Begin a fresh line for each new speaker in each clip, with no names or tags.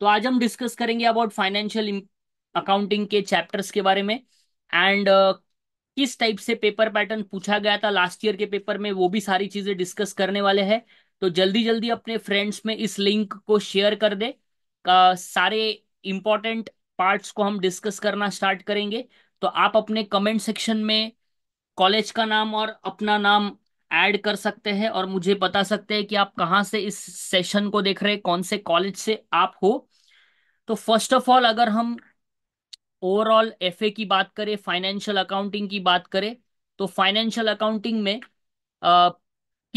तो आज हम डिस्कस करेंगे अबाउट फाइनेंशियल अकाउंटिंग के चैप्टर्स के बारे में एंड uh, किस टाइप से पेपर पैटर्न पूछा गया था लास्ट ईयर के पेपर में वो भी सारी चीजें डिस्कस करने वाले हैं तो जल्दी जल्दी अपने फ्रेंड्स में इस लिंक को शेयर कर दे का सारे इंपॉर्टेंट पार्ट्स को हम डिस्कस करना स्टार्ट करेंगे तो आप अपने कमेंट सेक्शन में कॉलेज का नाम और अपना नाम ऐड कर सकते हैं और मुझे बता सकते हैं कि आप कहाँ से इस सेशन को देख रहे हैं कौन से कॉलेज से आप हो तो फर्स्ट ऑफ ऑल अगर हम ओवरऑल एफ की बात करें फाइनेंशियल अकाउंटिंग की बात करें तो फाइनेंशियल अकाउंटिंग में आ,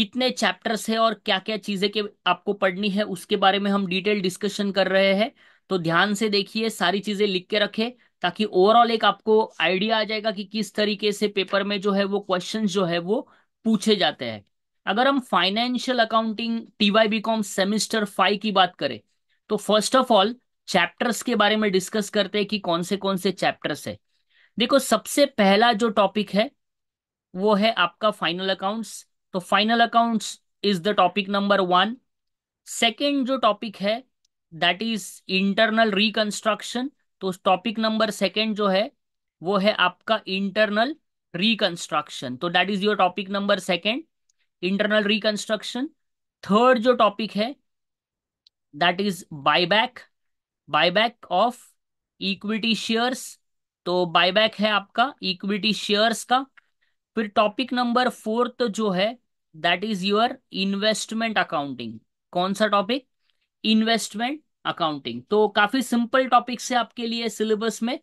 कितने चैप्टर्स है और क्या क्या चीज़ें के आपको पढ़नी है उसके बारे में हम डिटेल डिस्कशन कर रहे हैं तो ध्यान से देखिए सारी चीज़ें लिख के रखें ताकि ओवरऑल एक आपको आइडिया आ जाएगा कि किस तरीके से पेपर में जो है वो क्वेश्चन जो है वो पूछे जाते हैं अगर हम financial accounting TY BCom semester five की बात करें तो फर्स्ट ऑफ ऑल चैप्टर्स के बारे में डिस्कस करते हैं कि कौन से कौन से चैप्टर्स है देखो सबसे पहला जो टॉपिक है वो है आपका फाइनल अकाउंट्स तो final accounts is the topic number one second जो टॉपिक है दैट इज इंटरनल रिकंस्ट्रक्शन तो टॉपिक नंबर सेकेंड जो है वो है आपका इंटरनल रिकंस्ट्रक्शन तो that is your topic number second internal reconstruction third जो टॉपिक है that is buyback buyback of equity shares तो बायबैक है आपका इक्विटी शेयर्स का फिर टॉपिक नंबर फोर्थ जो है that is your investment accounting कौन सा टॉपिक इन्वेस्टमेंट अकाउंटिंग तो काफी सिंपल टॉपिक्स है आपके लिए सिलेबस में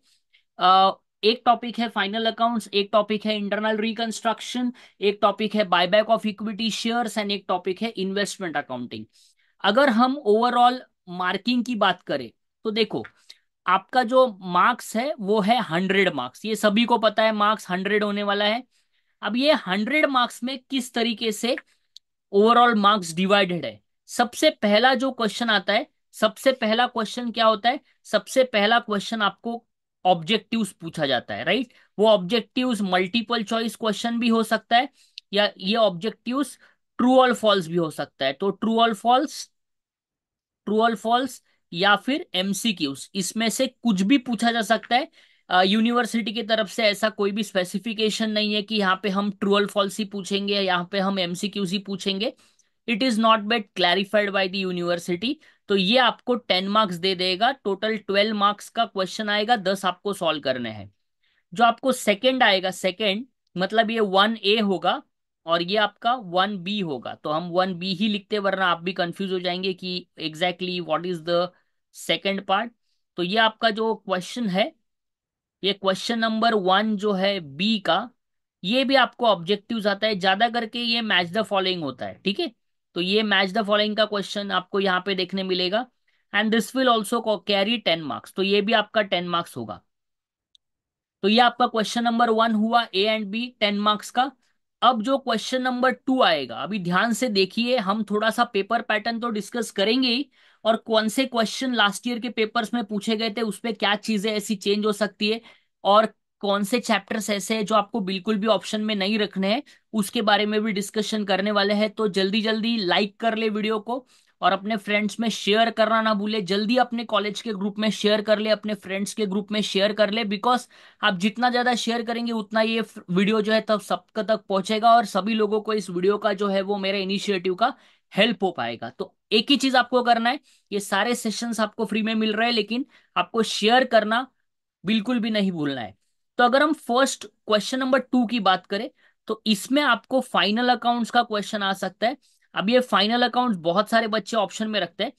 एक टॉपिक है फाइनल अकाउंट्स एक टॉपिक है इंटरनल रिकंस्ट्रक्शन एक टॉपिक है buyback of equity shares and एक टॉपिक है इन्वेस्टमेंट अकाउंटिंग अगर हम ओवरऑल मार्किंग की बात करें तो देखो आपका जो मार्क्स है वो है हंड्रेड मार्क्स ये सभी को पता है मार्क्स हंड्रेड होने वाला है अब ये हंड्रेड मार्क्स में किस तरीके से ओवरऑल मार्क्स डिवाइडेड है सबसे पहला जो क्वेश्चन आता है सबसे पहला क्वेश्चन क्या होता है सबसे पहला क्वेश्चन आपको ऑब्जेक्टिव्स पूछा जाता है राइट वो ऑब्जेक्टिव्स मल्टीपल चॉइस क्वेश्चन भी हो सकता है या ये ऑब्जेक्टिव्स ट्रू और फॉल्स भी हो सकता है तो ट्रू और फॉल्स ट्रू और फॉल्स या फिर एमसीक्यूज इसमें से कुछ भी पूछा जा सकता है यूनिवर्सिटी की तरफ से ऐसा कोई भी स्पेसिफिकेशन नहीं है कि यहाँ पे हम ट्रूअल फॉल्स ही पूछेंगे यहाँ पे हम एमसीक्यूज ही पूछेंगे it is not yet clarified by the university तो ये आपको टेन मार्क्स दे देगा टोटल ट्वेल्व मार्क्स का क्वेश्चन आएगा दस आपको सॉल्व करने हैं जो आपको सेकेंड आएगा सेकेंड मतलब ये वन ए होगा और ये आपका वन बी होगा तो हम वन बी ही लिखते वरना आप भी कंफ्यूज हो जाएंगे कि exactly what is the second part तो ये आपका जो क्वेश्चन है ये क्वेश्चन नंबर वन जो है बी का ये भी आपको ऑब्जेक्टिव्स आता है ज्यादा करके ये मैच द फॉलोइंग होता है ठीक है तो ये मैच द फॉलोइंग का क्वेश्चन आपको यहाँ पे देखने मिलेगा and this will also carry ten marks तो ये भी आपका टेन मार्क्स होगा तो ये आपका क्वेश्चन नंबर वन हुआ A and B ten marks का अब जो क्वेश्चन नंबर टू आएगा अभी ध्यान से देखिए हम थोड़ा सा पेपर पैटर्न तो डिस्कस करेंगे और कौन से क्वेश्चन लास्ट ईयर के पेपर्स में पूछे गए थे उस पर क्या चीजें ऐसी चेंज हो सकती है और कौन से चैप्टर्स ऐसे हैं जो आपको बिल्कुल भी ऑप्शन में नहीं रखने हैं उसके बारे में भी डिस्कशन करने वाले हैं तो जल्दी जल्दी लाइक कर ले वीडियो को और अपने फ्रेंड्स में शेयर करना ना भूले जल्दी अपने कॉलेज के ग्रुप में शेयर कर ले अपने फ्रेंड्स के ग्रुप में शेयर कर ले बिकॉज आप जितना ज़्यादा शेयर करेंगे उतना ये वीडियो जो है तब सबका तक पहुंचेगा और सभी लोगों को इस वीडियो का जो है वो मेरे इनिशिएटिव का हेल्प हो पाएगा तो एक ही चीज़ आपको करना है ये सारे सेशंस आपको फ्री में मिल रहे हैं लेकिन आपको शेयर करना बिल्कुल भी नहीं भूलना है तो अगर हम फर्स्ट क्वेश्चन नंबर टू की बात करें तो इसमें आपको फाइनल अकाउंट्स का क्वेश्चन आ सकता है अब ये फाइनल अकाउंट्स बहुत सारे बच्चे ऑप्शन में रखते हैं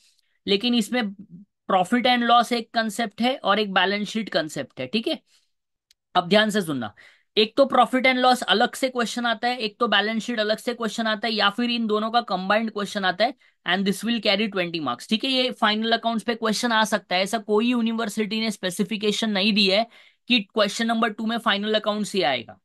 लेकिन इसमें प्रॉफिट एंड लॉस एक कंसेप्ट है और एक बैलेंस शीट कंसेप्ट है ठीक है अब ध्यान से सुनना एक तो प्रॉफिट एंड लॉस अलग से क्वेश्चन आता है एक तो बैलेंस शीट अलग से क्वेश्चन आता है या फिर इन दोनों का कंबाइंड क्वेश्चन आता है and this will carry twenty marks ठीक है ये फाइनल अकाउंट्स पे क्वेश्चन आ सकता है ऐसा कोई यूनिवर्सिटी ने स्पेसिफिकेशन नहीं दी है कि क्वेश्चन नंबर टू में फाइनल अकाउंट्स ही आएगा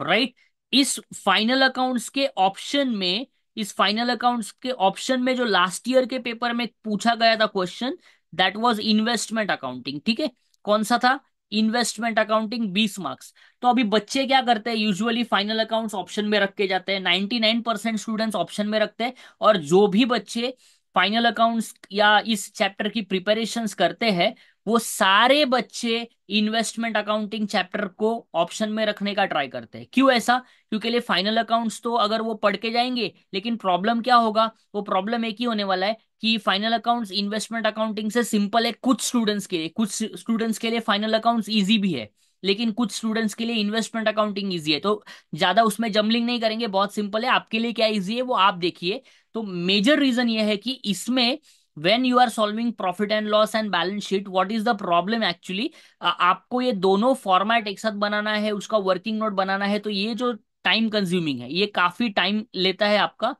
राइट right? इस फाइनल अकाउंट्स के ऑप्शन में इस फाइनल अकाउंट्स के ऑप्शन में जो लास्ट ईयर के पेपर में पूछा गया था question that was investment accounting ठीक है कौन सा था इन्वेस्टमेंट अकाउंटिंग 20 मार्क्स तो अभी बच्चे क्या करते हैं यूजुअली फाइनल अकाउंट्स ऑप्शन में रख के जाते हैं 99 परसेंट स्टूडेंट्स ऑप्शन में रखते हैं और जो भी बच्चे फाइनल अकाउंट्स या इस चैप्टर की प्रिपेरेशन करते हैं वो सारे बच्चे इन्वेस्टमेंट अकाउंटिंग चैप्टर को ऑप्शन में रखने का ट्राई करते हैं क्यों ऐसा क्योंकि लिए फाइनल अकाउंट्स तो अगर वो पढ़ के जाएंगे लेकिन प्रॉब्लम क्या होगा वो प्रॉब्लम एक ही होने वाला है कि फाइनल अकाउंट्स इन्वेस्टमेंट अकाउंटिंग से सिंपल है कुछ स्टूडेंट्स के लिए कुछ स्टूडेंट्स के लिए फाइनल अकाउंट्स ईजी भी है लेकिन कुछ स्टूडेंट्स के लिए इन्वेस्टमेंट अकाउंटिंग ईजी है तो ज्यादा उसमें जम्बलिंग नहीं करेंगे बहुत सिंपल है आपके लिए क्या ईजी है वो आप देखिए तो मेजर रीजन ये है कि इसमें when you are solving profit and loss and balance sheet what is the problem actually आपको ये दोनों फॉर्मेट एक साथ बनाना है उसका वर्किंग नोट बनाना है तो ये जो टाइम कंज्यूमिंग है ये काफी टाइम लेता है आपका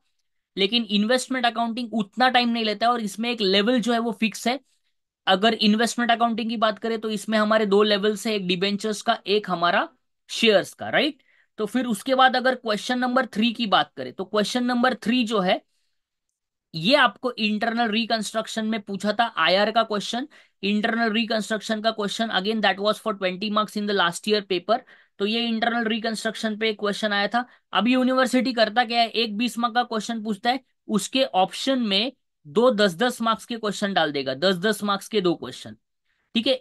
लेकिन इन्वेस्टमेंट अकाउंटिंग उतना टाइम नहीं लेता है और इसमें एक लेवल जो है वो फिक्स है अगर इन्वेस्टमेंट अकाउंटिंग की बात करें तो इसमें हमारे दो लेवल्स है एक डिबेंचर्स का एक हमारा शेयर्स का राइट तो फिर उसके बाद अगर क्वेश्चन नंबर थ्री की बात करें तो क्वेश्चन नंबर थ्री जो है ये आपको इंटरनल रिकंस्ट्रक्शन में पूछा था आईआर का क्वेश्चन इंटरनल रिकंस्ट्रक्शन का question again that was for twenty marks in the last year paper तो ये इंटरनल रिकंस्ट्रक्शन पे क्वेश्चन आया था अभी यूनिवर्सिटी करता क्या है एक बीस मार्क का क्वेश्चन पूछता है उसके ऑप्शन में दो दस दस मार्क्स के क्वेश्चन डाल देगा दस दस मार्क्स के दो क्वेश्चन ठीक है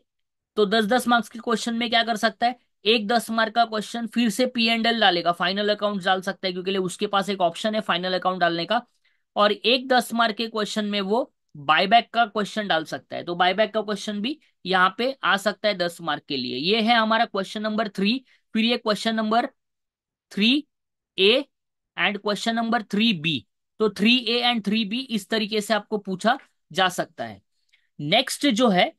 तो दस दस मार्क्स के क्वेश्चन में क्या कर सकता है एक दस मार्क का क्वेश्चन फिर से पी एंड एल डालेगा फाइनल अकाउंट डाल सकता है क्योंकि उसके पास एक ऑप्शन है फाइनल अकाउंट डालने का और एक दस मार्क के क्वेश्चन में वो बायबैक का क्वेश्चन डाल सकता है तो बायबैक का क्वेश्चन भी यहाँ पे आ सकता है दस मार्क के लिए ये है हमारा क्वेश्चन नंबर थ्री फिर ये question number three A and question number three B तो three A and three B इस तरीके से आपको पूछा जा सकता है नेक्स्ट जो है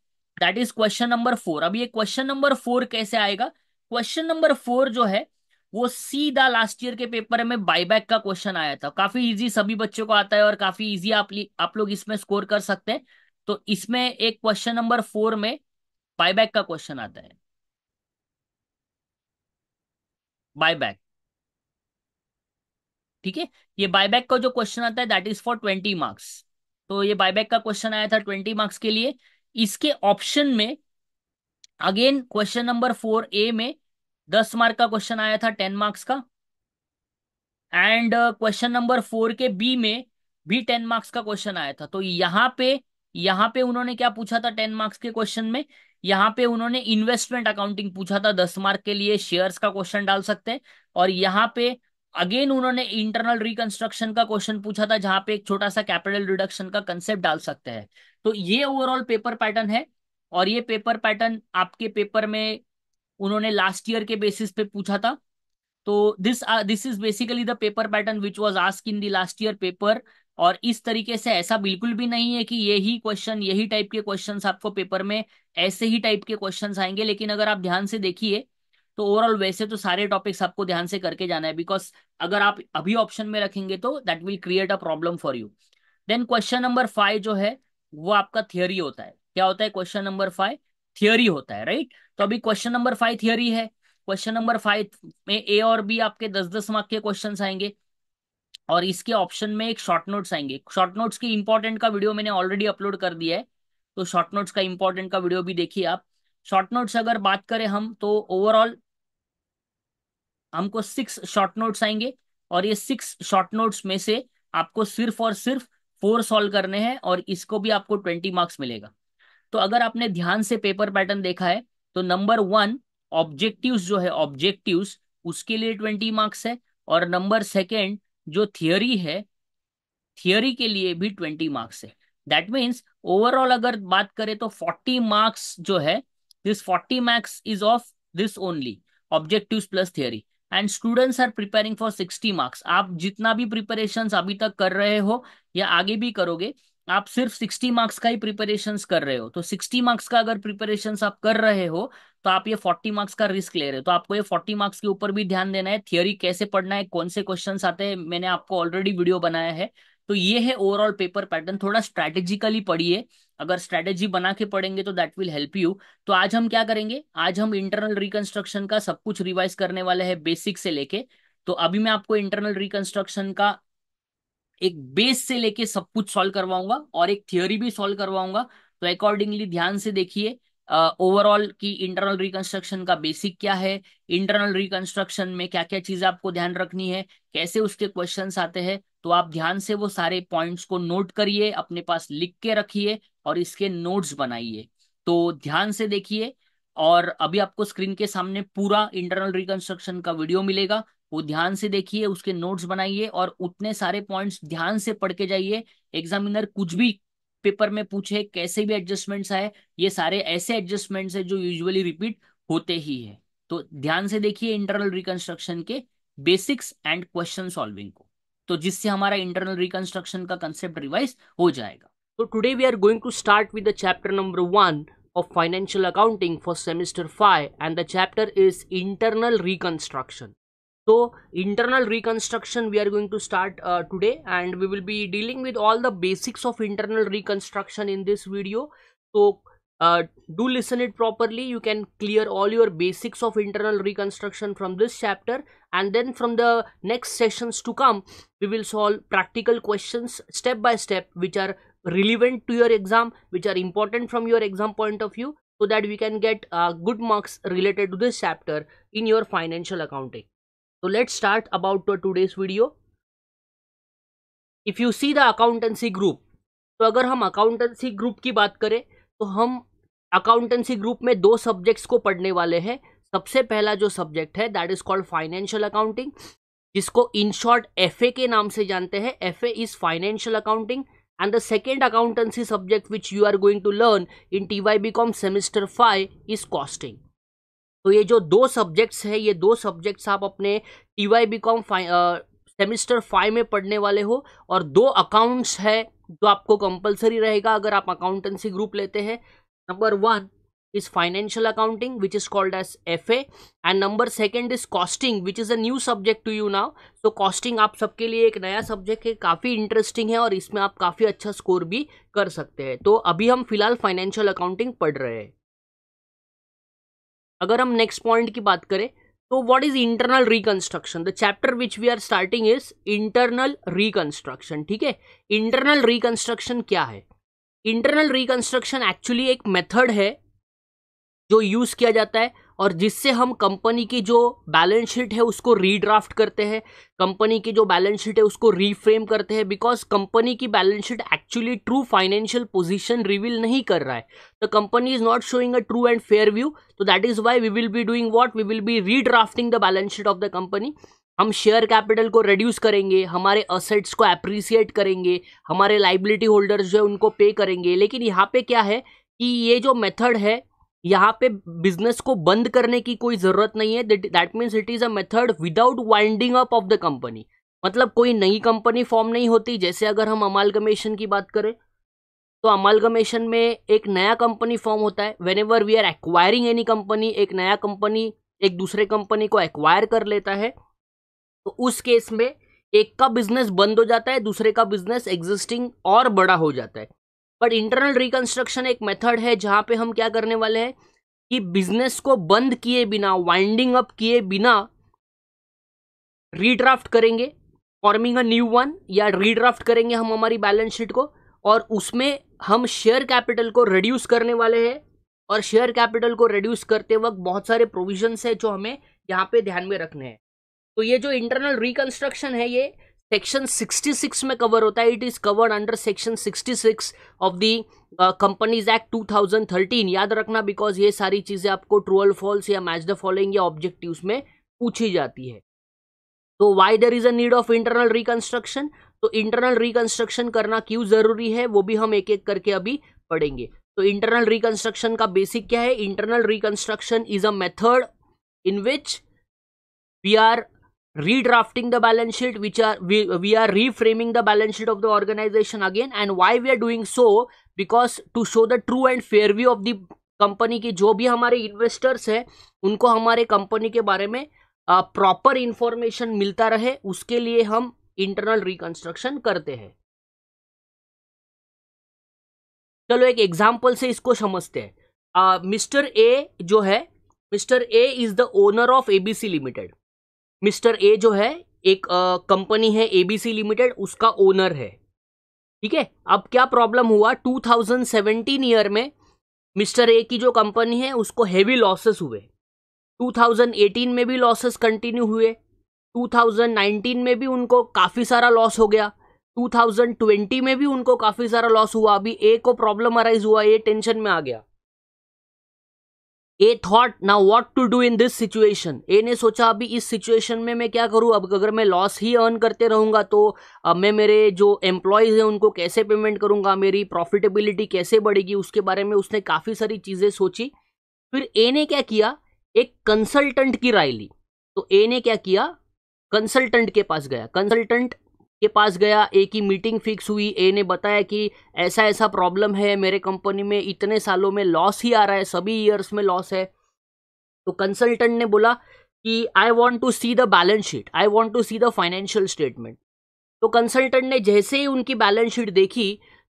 that is question number four अब ये क्वेश्चन नंबर फोर कैसे आएगा क्वेश्चन नंबर फोर जो है वो सीधा लास्ट ईयर के पेपर में बाईबैक का क्वेश्चन आया था काफी इजी सभी बच्चों को आता है और काफी इजी आप आप लोग इसमें स्कोर कर सकते हैं तो इसमें एक क्वेश्चन नंबर फोर में बाईबैक का क्वेश्चन आता है बायबैक ठीक है ये बायबैक का जो क्वेश्चन आता है that is for twenty marks तो ये बायबैक का क्वेश्चन आया था ट्वेंटी मार्क्स के लिए इसके ऑप्शन में again question number four A में दस मार्क का क्वेश्चन आया था टेन मार्क्स का एंड क्वेश्चन नंबर फोर के बी में भी टेन मार्क्स का क्वेश्चन आया था तो यहाँ पे यहाँ पे उन्होंने क्या पूछा था टेन मार्क्स के क्वेश्चन में यहाँ पे उन्होंने इन्वेस्टमेंट अकाउंटिंग पूछा था दस मार्क के लिए शेयर्स का क्वेश्चन डाल सकते हैं और यहाँ पे अगेन उन्होंने इंटरनल रिकंस्ट्रक्शन का क्वेश्चन पूछा था जहां पे एक छोटा सा कैपिटल रिडक्शन का कंसेप्ट डाल सकते हैं तो ये ओवरऑल पेपर पैटर्न है और ये पेपर पैटर्न आपके पेपर में उन्होंने लास्ट ईयर के बेसिस पे पूछा था तो this this is basically the paper pattern which was ask in the last year paper और इस तरीके से ऐसा बिल्कुल भी नहीं है कि यही क्वेश्चन यही टाइप के क्वेश्चन आपको पेपर में ऐसे ही टाइप के क्वेश्चन आएंगे लेकिन अगर आप ध्यान से देखिए तो ओवरऑल वैसे तो सारे टॉपिक्स आपको ध्यान से करके जाना है बिकॉज अगर आप अभी ऑप्शन में रखेंगे तो that will create a problem for you then question number five जो है वो आपका थियोरी होता है क्या होता है क्वेश्चन नंबर फाइव थियोरी होता है राइट तो अभी क्वेश्चन नंबर फाइव थियोरी है क्वेश्चन नंबर फाइव में ए और बी आपके दस दस मार्क के क्वेश्चन आएंगे और इसके ऑप्शन में एक शॉर्ट नोट्स आएंगे शॉर्ट नोट्स की इंपॉर्टेंट का वीडियो मैंने ऑलरेडी अपलोड कर दिया है तो शॉर्ट नोट्स का इंपॉर्टेंट का वीडियो भी देखिए आप शॉर्ट नोट्स अगर बात करें हम तो ओवरऑल हमको सिक्स शॉर्ट नोट्स आएंगे और ये सिक्स शॉर्ट नोट्स में से आपको सिर्फ और सिर्फ फोर सॉल्व करने हैं और इसको भी आपको ट्वेंटी मार्क्स मिलेगा तो अगर आपने ध्यान से पेपर पैटर्न देखा है तो नंबर वन ऑब्जेक्टिव्स जो है ऑब्जेक्टिव्स उसके लिए ट्वेंटी मार्क्स है और नंबर सेकेंड जो थियोरी है थियोरी के लिए भी ट्वेंटी मार्क्स है दैट मीन्स ओवरऑल अगर बात करें तो फोर्टी मार्क्स जो है this forty marks is of this only objective plus theory and students are preparing for sixty marks आप जितना भी प्रिपरेशन अभी तक कर रहे हो या आगे भी करोगे आप सिर्फ सिक्सटी मार्क्स का ही प्रिपरेशन कर रहे हो तो सिक्सटी मार्क्स का अगर प्रिपरेशन आप कर रहे हो तो आप ये फोर्टी मार्क्स का रिस्क ले रहे हो तो आपको ये फोर्टी मार्क्स के ऊपर भी ध्यान देना है थियोरी कैसे पढ़ना है कौन से क्वेश्चन आते हैं मैंने आपको ऑलरेडी वीडियो बनाया है तो ये है ओवरऑल पेपर पैटर्न थोड़ा स्ट्रैटेजिकली पढ़िए अगर स्ट्रैटेजी बना के पढ़ेंगे तो दैट विल हेल्प यू तो आज हम क्या करेंगे आज हम इंटरनल रिकंस्ट्रक्शन का सब कुछ रिवाइज करने वाले हैं बेसिक से लेके तो अभी मैं आपको इंटरनल रिकंस्ट्रक्शन का एक बेस से लेके सब कुछ सॉल्व करवाऊंगा और एक थियोरी भी सॉल्व करवाऊंगा तो अकॉर्डिंगली ध्यान से देखिए ओवरऑल की इंटरनल रिकंस्ट्रक्शन का बेसिक क्या है इंटरनल रिकंस्ट्रक्शन में क्या क्या चीजें आपको ध्यान रखनी है कैसे उसके क्वेश्चन आते हैं तो आप ध्यान से वो सारे पॉइंट्स को नोट करिए अपने पास लिख के रखिए और इसके नोट्स बनाइए तो ध्यान से देखिए और अभी आपको स्क्रीन के सामने पूरा इंटरनल रिकंस्ट्रक्शन का वीडियो मिलेगा वो ध्यान से देखिए उसके नोट्स बनाइए और उतने सारे पॉइंट्स ध्यान से पढ़ के जाइए एग्जामिनर कुछ भी पेपर में पूछे कैसे भी एडजस्टमेंट्स आए ये सारे ऐसे एडजस्टमेंट्स है जो यूजुअली रिपीट होते ही है तो ध्यान से देखिए इंटरनल रिकंस्ट्रक्शन के बेसिक्स एंड क्वेश्चन सॉल्विंग को तो जिससे हमारा इंटरनल रिकंस्ट्रक्शन का कंसेप्ट रिवाइज हो जाएगा तो today we are going to start with the chapter number one of financial accounting for semester five and the chapter is internal reconstruction so internal reconstruction we are going to start uh, today and we will be dealing with all the basics of internal reconstruction in this video so uh, do listen it properly you can clear all your basics of internal reconstruction from this chapter and then from the next sessions to come we will solve practical questions step by step which are relevant to your exam which are important from your exam point of view so that we can get uh, good marks related to this chapter in your financial accounting so let's start about today's video if you see the accountancy group तो अगर हम accountancy group की बात करें तो हम accountancy group में दो सब्जेक्ट्स को पढ़ने वाले हैं सबसे पहला जो सब्जेक्ट है that is called financial accounting जिसको इन शॉर्ट एफ के नाम से जानते हैं F A is financial accounting and the second accountancy subject which you are going to learn in T Y B com semester five is costing तो ये जो दो सब्जेक्ट्स है ये दो सब्जेक्ट्स आप अपने T Y B com semester five में पढ़ने वाले हो और दो अकाउंट्स है जो आपको कंपलसरी रहेगा अगर आप अकाउंटेंसी ग्रुप लेते हैं number one is financial accounting which is called as F and number second is costing which is a new subject to you now तो कॉस्टिंग आप सबके लिए एक नया सब्जेक्ट है काफ़ी इंटरेस्टिंग है और इसमें आप काफ़ी अच्छा स्कोर भी कर सकते हैं तो अभी हम फिलहाल फाइनेंशियल अकाउंटिंग पढ़ रहे हैं अगर हम नेक्स्ट पॉइंट की बात करें तो what is internal reconstruction the chapter which we are starting is internal reconstruction ठीक है इंटरनल रिकंस्ट्रक्शन क्या है इंटरनल रिकंस्ट्रक्शन एक्चुअली एक मेथड है जो यूज किया जाता है और जिससे हम कंपनी की जो बैलेंस शीट है उसको रीड्राफ्ट करते हैं कंपनी की जो बैलेंस शीट है उसको रीफ्रेम करते हैं बिकॉज कंपनी की balance sheet actually true financial position reveal नहीं कर रहा है the company is not showing a true and fair view तो that is why we will be doing what we will be redrafting the balance sheet of the company हम share capital को reduce करेंगे हमारे assets को appreciate करेंगे हमारे liability holders जो है उनको पे करेंगे लेकिन यहाँ पे क्या है कि ये जो मेथड है यहाँ पे बिजनेस को बंद करने की कोई जरूरत नहीं है that means it is a method without winding up of the company मतलब कोई नई कंपनी फॉर्म नहीं होती जैसे अगर हम अमालगमेशन की बात करें तो अमालगमेशन में एक नया कंपनी फॉर्म होता है whenever we are acquiring any company एक नया कंपनी एक दूसरे कंपनी को एक्वायर कर लेता है तो उस केस में एक का बिजनेस बंद हो जाता है दूसरे का बिजनेस एग्जिस्टिंग और बड़ा हो जाता है बट इंटरनल रिकंस्ट्रक्शन एक मेथड है जहां पे हम क्या करने वाले हैं कि बिजनेस को बंद किए बिना वाइंडिंग अप किए बिना रीड्राफ्ट करेंगे फॉर्मिंग अ न्यू वन या रीड्राफ्ट करेंगे हम हमारी बैलेंस शीट को और उसमें हम शेयर कैपिटल को रिड्यूस करने वाले हैं और शेयर कैपिटल को रिड्यूस करते वक्त बहुत सारे प्रोविजन है जो हमें यहाँ पे ध्यान में रखने हैं तो ये जो इंटरनल रिकंस्ट्रक्शन है ये सेक्शन 66 में कवर होता है it is covered under section 66 of the companies act 2013 याद रखना बिकॉज ये सारी चीजें आपको ट्रूअल फॉल्स या मैच द फॉलोइंग या ऑब्जेक्टिव्स में पूछी जाती है तो why there is a need of internal reconstruction तो इंटरनल रिकंस्ट्रक्शन करना क्यों जरूरी है वो भी हम एक एक करके अभी पढ़ेंगे तो इंटरनल रिकंस्ट्रक्शन का बेसिक क्या है internal reconstruction is a method in which we are redrafting the balance sheet which are we, we are reframing the balance sheet of the organization again and why we are doing so because to show the true and fair view of the company company के जो भी हमारे investors हैं उनको हमारे company के बारे में प्रॉपर इंफॉर्मेशन मिलता रहे उसके लिए हम इंटरनल रिकंस्ट्रक्शन करते हैं चलो एक एग्जाम्पल से इसको समझते हैं मिस्टर ए जो है mister A is the owner of ABC limited mister A जो है एक कंपनी है एबीसी लिमिटेड उसका ओनर है ठीक है अब क्या प्रॉब्लम हुआ 2017 ईयर में मिस्टर ए की जो कंपनी है उसको हैवी लॉसेस हुए 2018 में भी लॉसेस कंटिन्यू हुए 2019 में भी उनको काफ़ी सारा लॉस हो गया 2020 में भी उनको काफ़ी सारा लॉस हुआ अभी ए को प्रॉब्लम अराइज हुआ ये टेंशन में आ गया ए थॉट ना what to do in this situation A ने सोचा अभी इस सिचुएशन में मैं क्या करूँ अब अगर मैं लॉस ही अर्न करते रहूंगा तो अब मैं मेरे जो एम्प्लॉयज़ हैं उनको कैसे पेमेंट करूंगा मेरी प्रॉफिटेबिलिटी कैसे बढ़ेगी उसके बारे में उसने काफ़ी सारी चीज़ें सोची फिर ए ने क्या किया एक कंसल्टेंट की राय ली तो ए ने क्या किया कंसल्टेंट के पास गया कंसल्टेंट के पास गया ए की मीटिंग फिक्स हुई ए ने बताया कि ऐसा ऐसा प्रॉब्लम है मेरे कंपनी में इतने सालों में लॉस ही आ रहा है सभी ईयर्स में लॉस है तो कंसल्टेंट ने बोला कि I want to see the balance sheet I want to see the financial statement तो कंसल्टेंट ने जैसे ही उनकी बैलेंस शीट देखी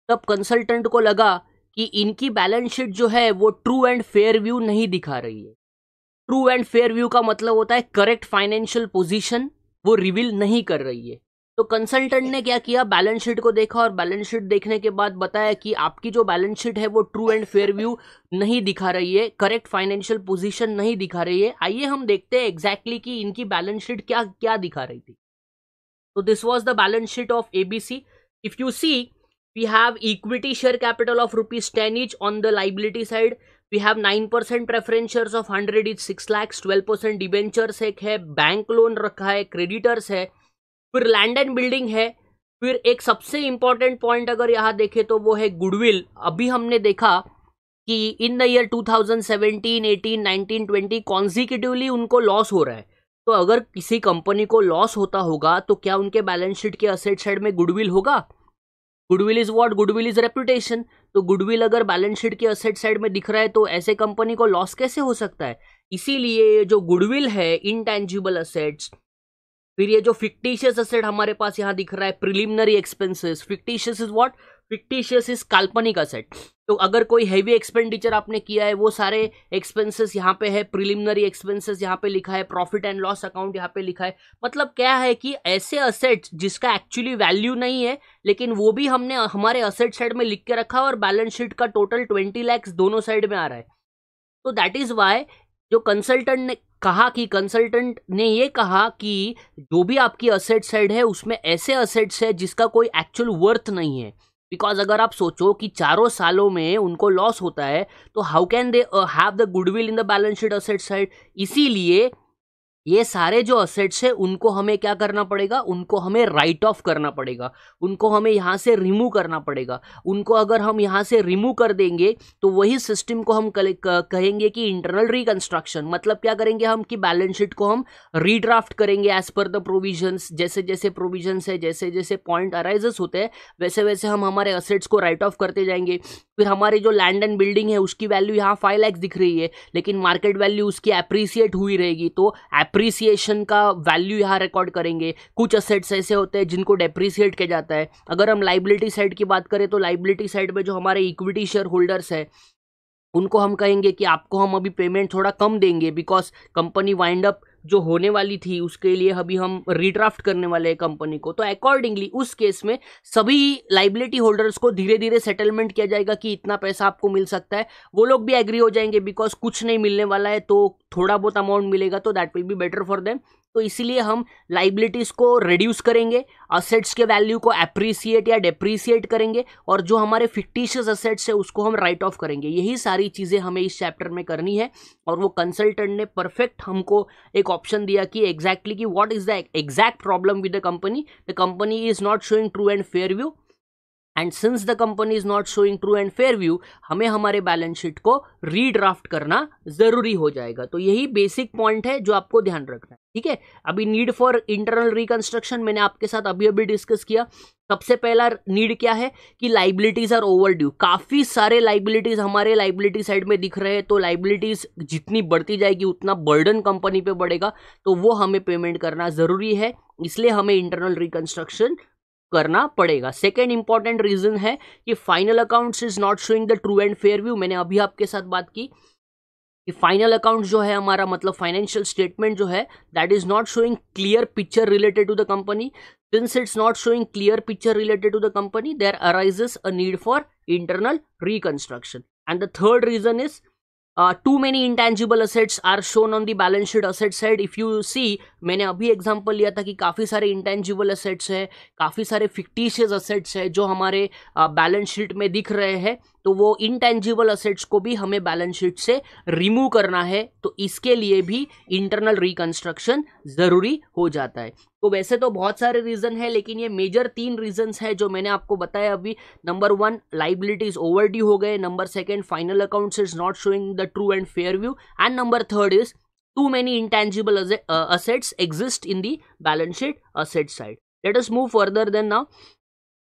तब कंसल्टेंट को लगा कि इनकी बैलेंस शीट जो है वो ट्रू एंड फेयर व्यू नहीं दिखा रही है ट्रू एंड फेयर व्यू का मतलब होता है करेक्ट फाइनेंशियल पोजीशन वो रिवील नहीं कर रही है तो कंसल्टेंट ने क्या किया बैलेंस शीट को देखा और बैलेंस शीट देखने के बाद बताया कि आपकी जो बैलेंस शीट है वो ट्रू एंड फेयर व्यू नहीं दिखा रही है करेक्ट फाइनेंशियल पोजीशन नहीं दिखा रही है आइए हम देखते हैं एग्जैक्टली कि इनकी बैलेंस शीट क्या क्या दिखा रही थी तो this was the balance sheet of A if you see we have equity share capital of rupees ten each on the liability side we have nine percent 9% of hundred each six lakhs twelve percent debentures एक है bank loan रखा है creditors है फिर land and building है फिर एक सबसे इंपॉर्टेंट पॉइंट अगर यहाँ देखें तो वो है गुडविल अभी हमने देखा कि इन द ईयर 2017, 18, 19, 20 कॉन्जिक्यूटिवली उनको लॉस हो रहा है तो अगर किसी कंपनी को लॉस होता होगा तो क्या उनके बैलेंस शीट के असेट साइड में गुडविल होगा goodwill is what goodwill is reputation तो गुडविल अगर बैलेंस शीट के असेट साइड में दिख रहा है तो ऐसे कंपनी को लॉस कैसे हो सकता है इसीलिए जो गुडविल है इनटैंजिबल असेट्स फिर ये जो फिक्टिशियस असेट हमारे पास यहाँ दिख रहा है preliminary expenses fictitious is what fictitious is काल्पनिक असेट तो अगर कोई हैवी एक्सपेंडिचर आपने किया है वो सारे एक्सपेंसेस यहाँ पे है प्रिलिमिनरी एक्सपेंसेस यहाँ पे लिखा है प्रॉफिट एंड लॉस अकाउंट यहाँ पे लिखा है मतलब क्या है कि ऐसे असेट जिसका एक्चुअली वैल्यू नहीं है लेकिन वो भी हमने हमारे असेट साइड में लिख के रखा है और बैलेंस शीट का टोटल ट्वेंटी लैक्स दोनों साइड में आ रहा है तो दैट इज वाई जो कंसल्टेंट ने कहा कि कंसल्टेंट ने ये कहा कि जो भी आपकी असेट साइड है उसमें ऐसे असेट्स है जिसका कोई एक्चुअल वर्थ नहीं है बिकॉज अगर आप सोचो कि चारों सालों में उनको लॉस होता है तो how can they have the goodwill in the balance sheet asset side इसीलिए ये सारे जो असेट्स है उनको हमें क्या करना पड़ेगा उनको हमें राइट ऑफ करना पड़ेगा उनको हमें यहाँ से रिमूव करना पड़ेगा उनको अगर हम यहाँ से रिमूव कर देंगे तो वही सिस्टम को हम कहेंगे कि इंटरनल रिकन्स्ट्रक्शन मतलब क्या करेंगे हम कि बैलेंस शीट को हम रीड्राफ्ट करेंगे एज पर द प्रोविजन जैसे जैसे प्रोविजन है जैसे जैसे पॉइंट अराइजेस होते हैं वैसे वैसे हम हमारे असेट्स को राइट ऑफ करते जाएंगे फिर हमारे जो लैंड एंड बिल्डिंग है उसकी वैल्यू यहाँ फाइव लैक्स दिख रही है लेकिन मार्केट वैल्यू उसकी अप्रिसिएट हुई रहेगी तो डेप्रिसिएशन का वैल्यू यहाँ रिकॉर्ड करेंगे कुछ असेट्स ऐसे होते हैं जिनको डेप्रिसिएट किया जाता है अगर हम लाइबिलिटी साइड की बात करें तो लाइबिलिटी साइड में जो हमारे इक्विटी शेयर होल्डर्स है उनको हम कहेंगे कि आपको हम अभी पेमेंट थोड़ा कम देंगे बिकॉज कंपनी वाइंड अप जो होने वाली थी उसके लिए अभी हम रिड्राफ्ट करने वाले हैं कंपनी को तो अकॉर्डिंगली उस केस में सभी लाइबिलिटी होल्डर्स को धीरे धीरे सेटलमेंट किया जाएगा कि इतना पैसा आपको मिल सकता है वो लोग भी एग्री हो जाएंगे बिकॉज कुछ नहीं मिलने वाला है तो थोड़ा बहुत अमाउंट मिलेगा तो that will be better for them तो इसीलिए हम लाइबिलिटीज़ को रिड्यूस करेंगे असेट्स के वैल्यू को अप्रिसिएट या डेप्रिसिएट करेंगे और जो हमारे फिक्टिशियस असेट्स है उसको हम राइट ऑफ करेंगे यही सारी चीज़ें हमें इस चैप्टर में करनी है और वो कंसल्टेंट ने परफेक्ट हमको एक ऑप्शन दिया कि एग्जैक्टली exactly कि what is the exact problem with the company the company is not showing true and fair view and since the company is not showing true and fair view हमें हमारे balance sheet को redraft करना जरूरी हो जाएगा तो यही basic point है जो आपको ध्यान रखना है ठीक है अभी नीड फॉर इंटरनल रिकंस्ट्रक्शन मैंने आपके साथ अभी अभी डिस्कस किया सबसे पहला नीड क्या है कि लाइबिलिटीज आर ओवर ड्यू काफ़ी सारे लाइबिलिटीज हमारे लाइबिलिटी साइड में दिख रहे हैं तो लाइबिलिटीज जितनी बढ़ती जाएगी उतना बर्डन कंपनी पे बढ़ेगा तो वो हमें पेमेंट करना ज़रूरी है इसलिए हमें इंटरनल रिकन्स्ट्रक्शन करना पड़ेगा सेकेंड इंपॉर्टेंट रीजन है कि final accounts is not showing the true and fair view मैंने अभी आपके साथ बात की कि फाइनल अकाउंट जो है हमारा मतलब फाइनेंशियल स्टेटमेंट जो है that is not showing clear picture related to the company since it's not showing clear picture related to the company there arises a need for internal reconstruction and the third reason is too many intangible assets are shown on the balance sheet asset side if you see मैंने अभी example लिया था कि काफ़ी सारे intangible assets है काफ़ी सारे फिक्टिशियस असेट्स है जो हमारे बैलेंस uh, शीट में दिख रहे हैं तो वो इनटेंजिबल असेट्स को भी हमें बैलेंस शीट से रिमूव करना है तो इसके लिए भी इंटरनल रिकंस्ट्रक्शन ज़रूरी हो जाता है तो वैसे तो बहुत सारे रीज़न है लेकिन ये मेजर तीन रीजंस है जो मैंने आपको बताया अभी number one liabilities overdue हो गए number second final accounts is not showing the true and fair view and number third is too many intangible assets exist in the balance sheet asset side let us move further then now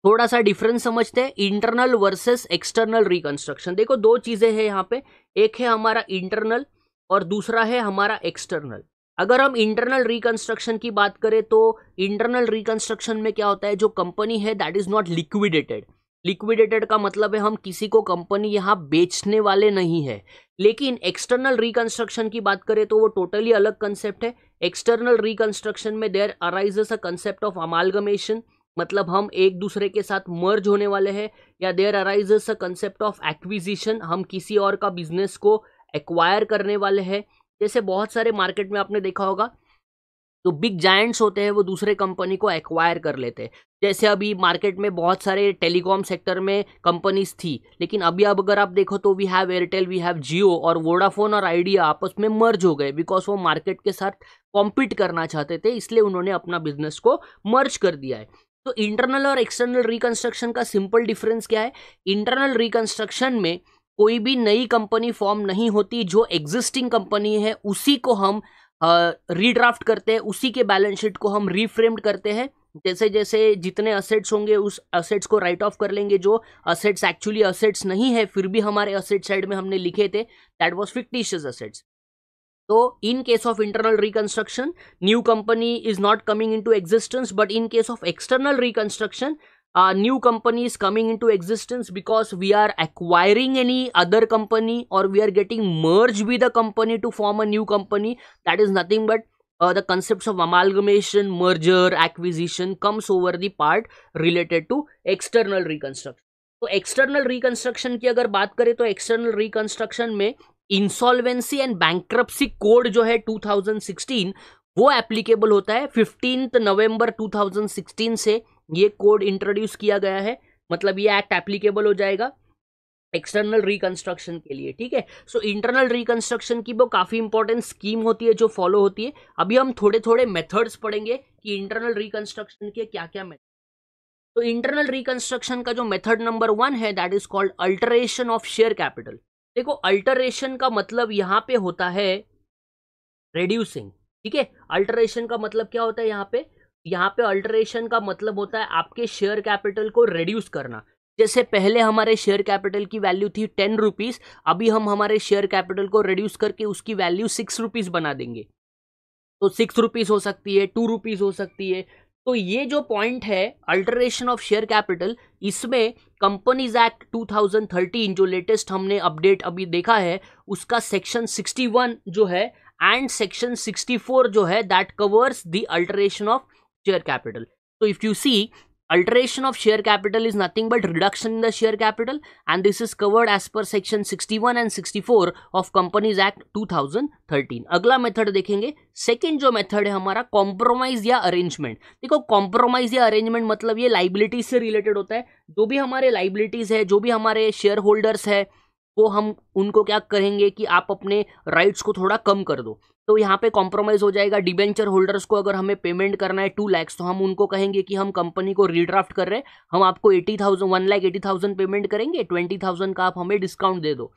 थोड़ा सा difference समझते हैं internal versus external reconstruction देखो दो चीज़ें हैं यहाँ पे एक है हमारा इंटरनल और दूसरा है हमारा एक्सटर्नल अगर हम इंटरनल रिकंस्ट्रक्शन की बात करें तो इंटरनल रिकंस्ट्रक्शन में क्या होता है जो कंपनी है that is not liquidated liquidated का मतलब है हम किसी को कंपनी यहाँ बेचने वाले नहीं है लेकिन एक्सटर्नल रिकंस्ट्रक्शन की बात करें तो वो टोटली अलग कंसेप्ट है एक्सटर्नल रिकंस्ट्रक्शन में there arises a concept of amalgamation मतलब हम एक दूसरे के साथ मर्ज होने वाले हैं या there arise a concept of acquisition हम किसी और का बिजनेस को एक्वायर करने वाले हैं जैसे बहुत सारे मार्केट में आपने देखा होगा जो बिग जायंट्स होते हैं वो दूसरे कंपनी को एक्वायर कर लेते हैं जैसे अभी मार्केट में बहुत सारे टेलीकॉम सेक्टर में कंपनीज थी लेकिन अभी अब अगर आप देखो तो we have Airtel we have Jio और वोडाफोन और आइडिया आपस में मर्ज हो गए बिकॉज वो मार्केट के साथ कॉम्पीट करना चाहते थे इसलिए उन्होंने अपना बिजनेस को मर्ज कर दिया है तो इंटरनल और एक्सटर्नल रिकंस्ट्रक्शन का सिंपल डिफरेंस क्या है इंटरनल रिकंस्ट्रक्शन में कोई भी नई कंपनी फॉर्म नहीं होती जो एग्जिस्टिंग कंपनी है उसी को हम रीड्राफ्ट uh, करते हैं उसी के बैलेंस शीट को हम रीफ्रेम्ड करते हैं जैसे जैसे जितने असेट्स होंगे उस असेट्स को राइट ऑफ कर लेंगे जो असेट्स एक्चुअली असेट्स नहीं है फिर भी हमारे असेट साइड में हमने लिखे थे दैट वॉज फिक्टिशियस असेट्स तो in case of internal reconstruction new company is not coming into existence but in case of external reconstruction new company is coming into existence because we are acquiring any other company और we are getting merge we the company to form a new company that is nothing but the concept of amalgamation merger acquisition comes over the part related to external reconstruction तो external reconstruction की अगर बात करें तो external reconstruction में insolvency and bankruptcy code जो है 2016 वो एप्लीकेबल होता है फिफ्टीन नवंबर 2016 से ये कोड इंट्रोड्यूस किया गया है मतलब ये एक्ट एप्लीकेबल हो जाएगा एक्सटर्नल रिकंस्ट्रक्शन के लिए ठीक है सो इंटरनल रिकंस्ट्रक्शन की वो काफ़ी इंपॉर्टेंट स्कीम होती है जो फॉलो होती है अभी हम थोड़े थोड़े मेथड्स पढ़ेंगे कि इंटरनल रिकंस्ट्रक्शन के क्या क्या मेथड तो इंटरनल रिकंस्ट्रक्शन का जो मेथड नंबर वन है that is called alteration of share capital देखो अल्टरेशन का मतलब यहाँ पे होता है रेड्यूसिंग ठीक है अल्टरेशन का मतलब क्या होता है यहाँ पे यहाँ पे अल्टरेशन का मतलब होता है आपके शेयर कैपिटल को रेड्यूस करना जैसे पहले हमारे शेयर कैपिटल की वैल्यू थी टेन रुपीज़ अभी हम हमारे शेयर कैपिटल को रेड्यूस करके उसकी वैल्यू सिक्स रुपीज़ बना देंगे तो सिक्स रुपीज़ हो सकती है टू रुपीज़ हो सकती है तो ये जो पॉइंट है अल्टरेशन ऑफ शेयर कैपिटल इसमें कंपनीज एक्ट 2013 जो लेटेस्ट हमने अपडेट अभी देखा है उसका सेक्शन 61 जो है एंड सेक्शन 64 जो है that covers the alteration of share capital तो if you see alteration of share capital is nothing but reduction in the share capital and this is covered as per section 61 and 64 of companies act 2013 अगला method देखेंगे second जो method है हमारा compromise या arrangement देखो compromise या arrangement मतलब ये लाइबिलिटीज से रिलेटेड होता है जो भी हमारे लाइबिलिटीज है जो भी हमारे शेयर होल्डर्स है को हम उनको क्या कहेंगे कि आप अपने राइट्स को थोड़ा कम कर दो तो यहाँ पे कॉम्प्रोमाइज़ हो जाएगा डिबेंचर होल्डर्स को अगर हमें पेमेंट करना है टू लैक्स तो हम उनको कहेंगे कि हम कंपनी को रीड्राफ्ट कर रहे हैं हम आपको eighty thousand one lakh eighty thousand payment करेंगे ट्वेंटी थाउजेंड का आप हमें डिस्काउंट दे दो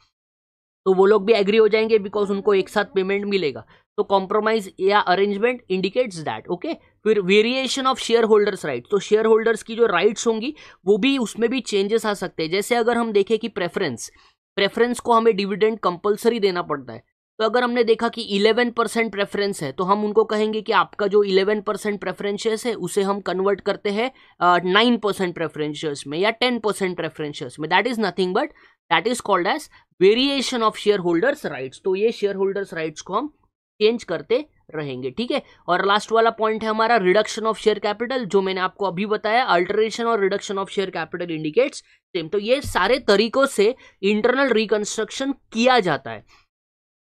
तो वो लोग भी एग्री हो जाएंगे बिकॉज उनको एक साथ पेमेंट मिलेगा तो कॉम्प्रोमाइज या अरेंजमेंट इंडिकेट्स दैट ओके फिर variation of share holders right तो शेयर होल्डर्स की जो राइट्स होंगी वो भी उसमें भी चेंजेस आ सकते हैं जैसे अगर हम देखें कि प्रेफरेंस प्रेफरेंस को हमें डिविडेंड कंपलसरी देना पड़ता है तो अगर हमने देखा कि 11 परसेंट प्रेफरेंस है तो हम उनको कहेंगे कि आपका जो 11 परसेंट प्रेफरेंशियस है उसे हम कन्वर्ट करते हैं नाइन परसेंट प्रेफरेंशियस में या टेन परसेंट प्रेफरेंशियस में that is nothing but that is called as variation of share holders rights तो ये शेयर होल्डर्स राइट्स को हम चेंज करते रहेंगे ठीक है और लास्ट वाला पॉइंट है हमारा रिडक्शन ऑफ शेयर कैपिटल जो मैंने आपको अभी बताया अल्टरेशन और reduction of share capital indicates same तो ये सारे तरीकों से इंटरनल रिकंस्ट्रक्शन किया जाता है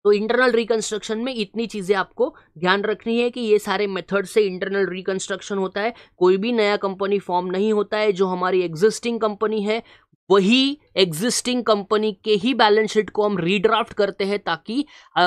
तो इंटरनल रिकंस्ट्रक्शन में इतनी चीज़ें आपको ध्यान रखनी है कि ये सारे मेथड से इंटरनल रिकंस्ट्रक्शन होता है कोई भी नया कंपनी फॉर्म नहीं होता है जो हमारी एग्जिस्टिंग कंपनी है वही एग्जिस्टिंग कंपनी के ही बैलेंस शीट को हम रीड्राफ्ट करते हैं ताकि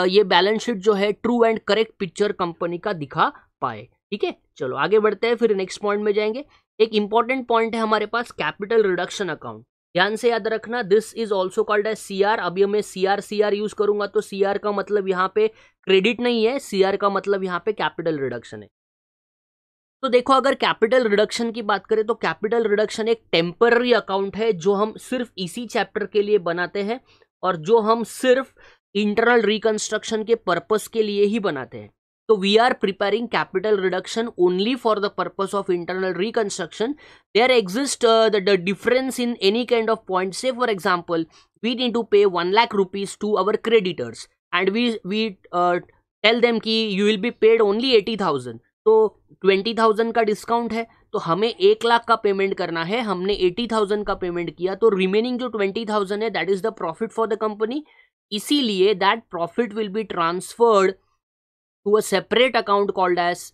ये बैलेंस शीट जो है true and correct picture company का दिखा पाए ठीक है चलो आगे बढ़ते हैं फिर नेक्स्ट पॉइंट में जाएंगे एक इंपॉर्टेंट पॉइंट है हमारे पास कैपिटल रिडक्शन अकाउंट ध्यान से याद रखना this is also called A C R अभी मैं C R C R use करूंगा तो सी आर का मतलब यहाँ पे क्रेडिट नहीं है सी आर का मतलब यहाँ पे कैपिटल रिडक्शन है तो देखो अगर कैपिटल रिडक्शन की बात करें तो कैपिटल रिडक्शन एक टेम्पररी अकाउंट है जो हम सिर्फ इसी चैप्टर के लिए बनाते हैं और जो हम सिर्फ इंटरनल रिकंस्ट्रक्शन के पर्पस के लिए ही बनाते हैं तो we are preparing capital reduction only for the purpose of internal reconstruction are exist the difference in any kind of point से for example we need to pay one lakh rupees to our creditors and we we tell them की you will be paid only eighty thousand तो twenty thousand का discount है तो हमें एक लाख का payment करना है हमने एटी थाउजेंड का पेमेंट किया तो रिमेनिंग जो ट्वेंटी थाउजेंड है that is the profit for the company इसीलिए that profit will be transferred to a separate account called as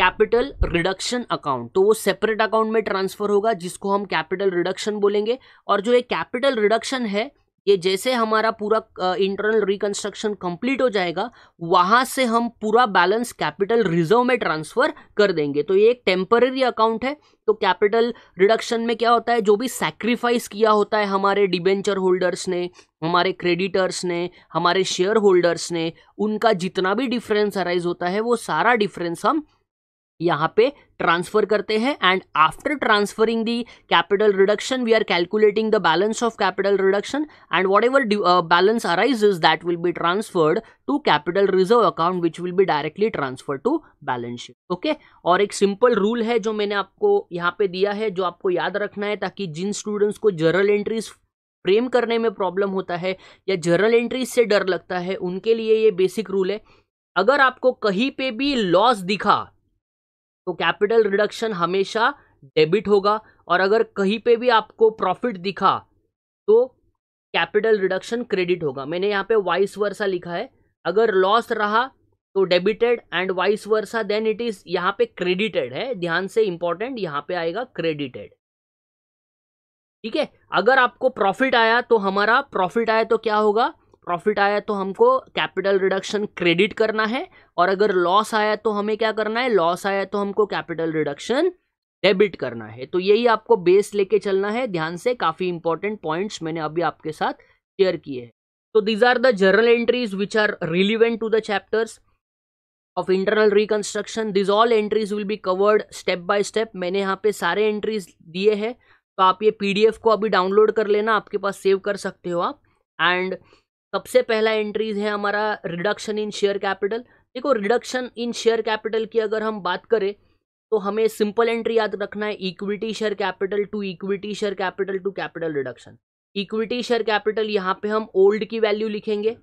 capital reduction account तो वो सेपरेट अकाउंट में ट्रांसफर होगा जिसको हम कैपिटल रिडक्शन बोलेंगे और जो ये कैपिटल रिडक्शन है ये जैसे हमारा पूरा इंटरनल रिकंस्ट्रक्शन कंप्लीट हो जाएगा वहाँ से हम पूरा बैलेंस कैपिटल रिजर्व में ट्रांसफ़र कर देंगे तो ये एक टेम्पररी अकाउंट है तो कैपिटल रिडक्शन में क्या होता है जो भी सैक्रिफाइस किया होता है हमारे डिबेंचर होल्डर्स ने हमारे क्रेडिटर्स ने हमारे शेयर होल्डर्स ने उनका जितना भी डिफरेंस अराइज होता है वो सारा डिफरेंस हम यहाँ पे ट्रांसफर करते हैं and after transferring the capital reduction we are calculating the balance of capital reduction and whatever balance arise that will be transferred to capital reserve account which will be directly transfer to balance sheet okay और एक simple rule है जो मैंने आपको यहाँ पे दिया है जो आपको याद रखना है ताकि जिन स्टूडेंट्स को जर्नल एंट्रीज फ्रेम करने में प्रॉब्लम होता है या जर्नल एंट्रीज से डर लगता है उनके लिए ये बेसिक रूल है अगर आपको कहीं पे भी लॉस दिखा तो कैपिटल रिडक्शन हमेशा डेबिट होगा और अगर कहीं पे भी आपको प्रॉफिट दिखा तो कैपिटल रिडक्शन क्रेडिट होगा मैंने यहाँ पे वाइस वर्सा लिखा है अगर लॉस रहा तो debited and vice versa then it is यहाँ पे क्रेडिटेड है ध्यान से इंपॉर्टेंट यहाँ पे आएगा क्रेडिटेड ठीक है अगर आपको प्रॉफिट आया तो हमारा प्रॉफिट आया तो क्या होगा प्रॉफिट आया तो हमको कैपिटल रिडक्शन क्रेडिट करना है और अगर लॉस आया तो हमें क्या करना है लॉस आया तो हमको कैपिटल रिडक्शन डेबिट करना है तो यही आपको बेस लेके चलना है ध्यान से काफ़ी इंपॉर्टेंट पॉइंट्स मैंने अभी आपके साथ शेयर किए हैं तो these are the journal entries which are relevant to the chapters of internal reconstruction these all entries will be covered step by step मैंने यहाँ पे सारे एंट्रीज दिए हैं तो आप ये पीडीएफ को अभी डाउनलोड कर लेना आपके पास सेव कर सकते हो आप एंड सबसे पहला एंट्रीज है हमारा रिडक्शन इन शेयर कैपिटल देखो रिडक्शन इन शेयर कैपिटल की अगर हम बात करें तो हमें सिंपल एंट्री याद रखना है equity share capital to equity share capital to capital reduction equity share capital यहाँ पे हम ओल्ड की वैल्यू लिखेंगे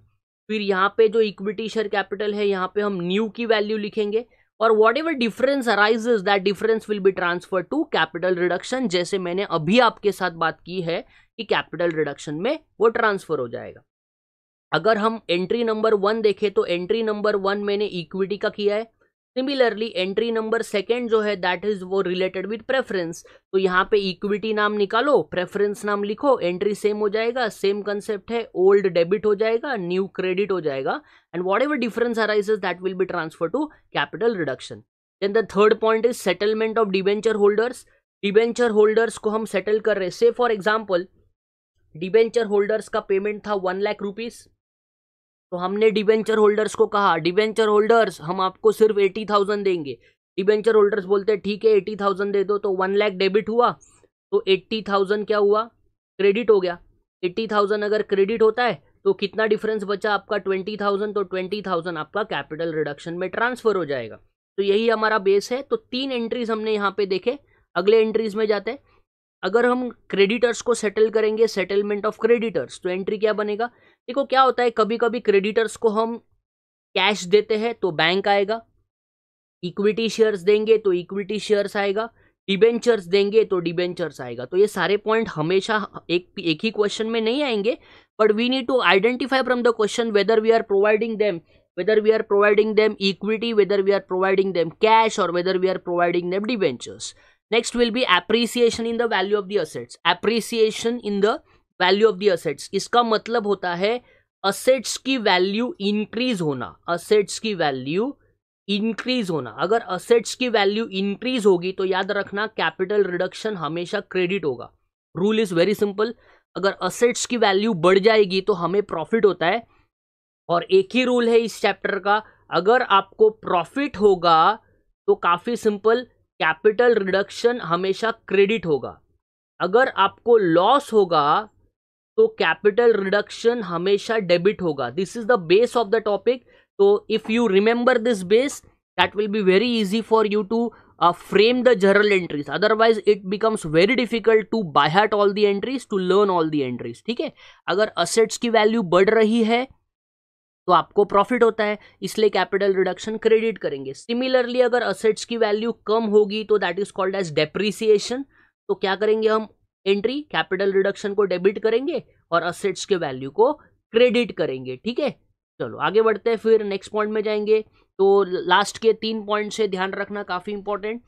फिर यहाँ पे जो इक्विटी शेयर कैपिटल है यहाँ पे हम न्यू की वैल्यू लिखेंगे और whatever difference arises that difference will be transfer to capital reduction जैसे मैंने अभी आपके साथ बात की है कि कैपिटल रिडक्शन में वो ट्रांसफर हो जाएगा अगर हम एंट्री नंबर वन देखें तो एंट्री नंबर वन मैंने इक्विटी का किया है सिमिलरली एंट्री नंबर सेकेंड जो है दैट इज वो रिलेटेड विथ प्रेफरेंस तो यहाँ पे इक्विटी नाम निकालो प्रेफरेंस नाम लिखो एंट्री सेम हो जाएगा सेम कंसेप्ट है ओल्ड डेबिट हो जाएगा न्यू क्रेडिट हो जाएगा and whatever difference arises that will be transfer to capital reduction then the third point is settlement of debenture holders debenture holders को हम settle कर रहे हैं से फॉर एग्जाम्पल डिबेंचर होल्डर्स का पेमेंट था वन लाख रुपीज़ तो हमने डिबेंचर होल्डर्स को कहा डिवेंचर होल्डर्स हम आपको सिर्फ एटी थाउजेंड देंगे डिबेंचर होल्डर्स बोलते हैं ठीक है एटी थाउजेंड दे दो तो वन लैख डेबिट हुआ तो एट्टी थाउजेंड क्या हुआ क्रेडिट हो गया एट्टी थाउजेंड अगर क्रेडिट होता है तो कितना डिफरेंस बचा आपका ट्वेंटी थाउजेंड तो ट्वेंटी थाउजेंड आपका कैपिटल रिडक्शन में ट्रांसफर हो जाएगा तो यही हमारा बेस है तो तीन एंट्रीज हमने यहाँ पे देखे अगले एंट्रीज में जाते हैं अगर हम क्रेडिटर्स को सेटल करेंगे सेटलमेंट ऑफ क्रेडिटर्स तो एंट्री क्या बनेगा देखो क्या होता है कभी कभी क्रेडिटर्स को हम कैश देते हैं तो बैंक आएगा इक्विटी शेयर्स देंगे तो इक्विटी शेयर्स आएगा डिबेंचर्स देंगे तो डिबेंचर्स आएगा तो ये सारे पॉइंट हमेशा एक एक ही क्वेश्चन में नहीं आएंगे but we need to identify from the question whether we are providing them whether we are providing them equity whether we are providing them cash और whether we are providing them debentures next will be appreciation in the value of the assets appreciation in the value of the assets इसका मतलब होता है assets की value increase होना assets की value increase होना अगर असेट्स की वैल्यू इंक्रीज होगी तो याद रखना कैपिटल रिडक्शन हमेशा क्रेडिट होगा रूल इज़ वेरी सिंपल अगर असेट्स की वैल्यू बढ़ जाएगी तो हमें प्रॉफिट होता है और एक ही रूल है इस चैप्टर का अगर आपको प्रॉफिट होगा तो काफ़ी सिंपल कैपिटल रिडक्शन हमेशा क्रेडिट होगा अगर आपको लॉस होगा तो कैपिटल रिडक्शन हमेशा डेबिट होगा this is the base of the topic तो if you remember this base that will be very easy for you to frame the journal entries otherwise it becomes very difficult to by heart all the entries to learn all the entries ठीक है अगर assets की value बढ़ रही है तो आपको profit होता है इसलिए कैपिटल रिडक्शन क्रेडिट करेंगे सिमिलरली अगर असेट्स की वैल्यू कम होगी तो that is called as depreciation तो क्या करेंगे हम एंट्री कैपिटल रिडक्शन को डेबिट करेंगे और असेट्स के वैल्यू को क्रेडिट करेंगे ठीक है चलो आगे बढ़ते हैं फिर नेक्स्ट पॉइंट में जाएंगे तो लास्ट के तीन पॉइंट से ध्यान रखना काफी इंपॉर्टेंट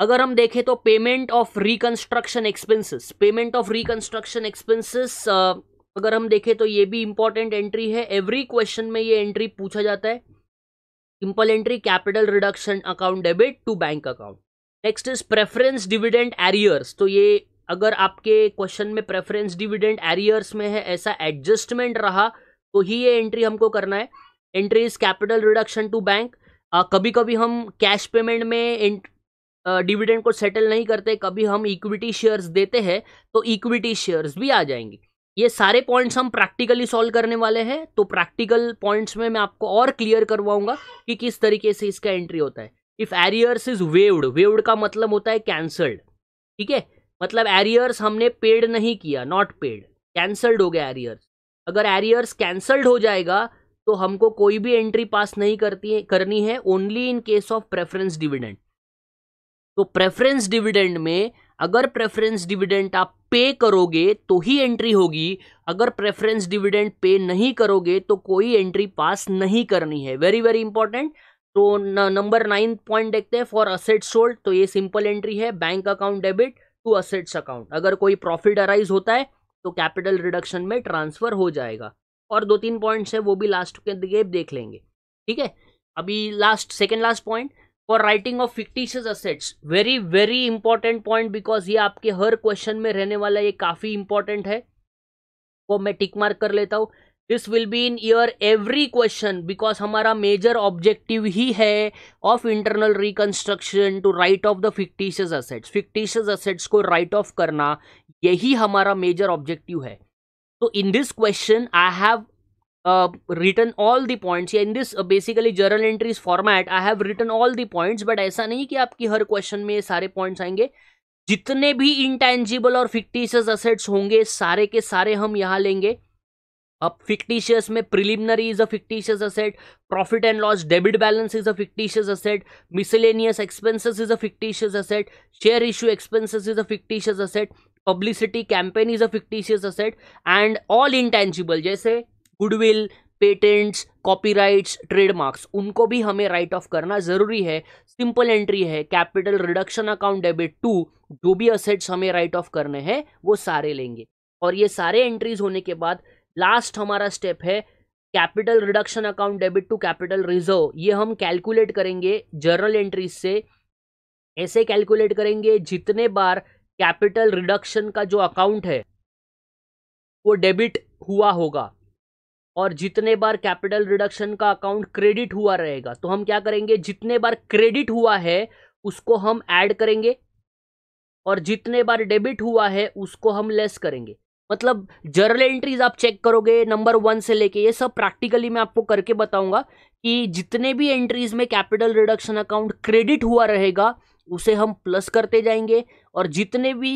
अगर हम देखें तो payment of reconstruction expenses payment of reconstruction expenses अगर हम देखें तो ये भी इंपॉर्टेंट एंट्री है एवरी क्वेश्चन में ये एंट्री पूछा जाता है simple entry capital reduction account debit to bank account next is preference dividend arrears तो ये अगर आपके क्वेश्चन में प्रेफरेंस डिविडेंड एरियर्स में है ऐसा एडजस्टमेंट रहा तो ही ये एंट्री हमको करना है entry is capital reduction to bank कभी कभी हम कैश पेमेंट में डिविडेंड को सेटल नहीं करते कभी हम इक्विटी शेयर्स देते हैं तो इक्विटी शेयर्स भी आ जाएंगे ये सारे पॉइंट्स हम प्रैक्टिकली सॉल्व करने वाले हैं तो प्रैक्टिकल पॉइंट्स में मैं आपको और क्लियर करवाऊंगा कि किस तरीके से इसका एंट्री होता है if arrears is waived waived का मतलब होता है कैंसल्ड ठीक है मतलब एरियर्स हमने पेड नहीं किया नॉट पेड कैंसल्ड हो गया एरियर्स अगर एरियर्स कैंसल्ड हो जाएगा तो हमको कोई भी एंट्री पास नहीं करती है, करनी है only in case of preference dividend तो प्रेफरेंस डिविडेंड में अगर प्रेफरेंस डिविडेंड आप पे करोगे तो ही एंट्री होगी अगर प्रेफरेंस डिविडेंड पे नहीं करोगे तो कोई एंट्री पास नहीं करनी है वेरी वेरी इंपॉर्टेंट तो नंबर नाइन पॉइंट देखते हैं फॉर असेट सोल्ड तो ये सिंपल एंट्री है bank account debit to assets account अगर कोई प्रॉफिट अराइज होता है तो कैपिटल रिडक्शन में ट्रांसफर हो जाएगा और दो तीन पॉइंट्स है वो भी लास्ट के देख लेंगे ठीक है अभी last second last point for writing off fictitious assets very very important point because ये आपके हर क्वेश्चन में रहने वाला ये काफ़ी इंपॉर्टेंट है वो मैं टिक मार्क कर लेता हूँ this will be in year every question because हमारा मेजर ऑब्जेक्टिव ही है of internal reconstruction to write off the fictitious assets fictitious assets को राइट ऑफ करना यही हमारा मेजर ऑब्जेक्टिव है तो in this question I have uh, written all the points yeah, in this uh, basically journal entries format i have written all the points but ऐसा नहीं कि आपकी हर क्वेश्चन में sare points aayenge jitne bhi intangible और fictitious assets honge sare ke sare hum yahan lenge अब fictitious में preliminary is a fictitious asset profit and loss debit balance is a fictitious asset miscellaneous expenses is a fictitious asset share issue expenses is a fictitious asset publicity campaign is a fictitious asset and all intangible जैसे goodwill patents copyrights trademarks उनको भी हमें write off करना ज़रूरी है simple entry है capital reduction account debit to जो भी असेट्स हमें राइट ऑफ करने हैं वो सारे लेंगे और ये सारे एंट्रीज होने के बाद लास्ट हमारा स्टेप है capital reduction account debit to capital reserve ये हम कैलकुलेट करेंगे जर्नल एंट्रीज से ऐसे कैलकुलेट करेंगे जितने बार कैपिटल रिडक्शन का जो अकाउंट है वो डेबिट हुआ होगा और जितने बार कैपिटल रिडक्शन का अकाउंट क्रेडिट हुआ रहेगा तो हम क्या करेंगे जितने बार क्रेडिट हुआ है उसको हम ऐड करेंगे और जितने बार डेबिट हुआ है उसको हम लेस करेंगे मतलब जर्नल एंट्रीज आप चेक करोगे नंबर वन से लेके ये सब प्रैक्टिकली मैं आपको करके बताऊंगा कि जितने भी एंट्रीज में कैपिटल रिडक्शन अकाउंट क्रेडिट हुआ रहेगा उसे हम प्लस करते जाएंगे और जितने भी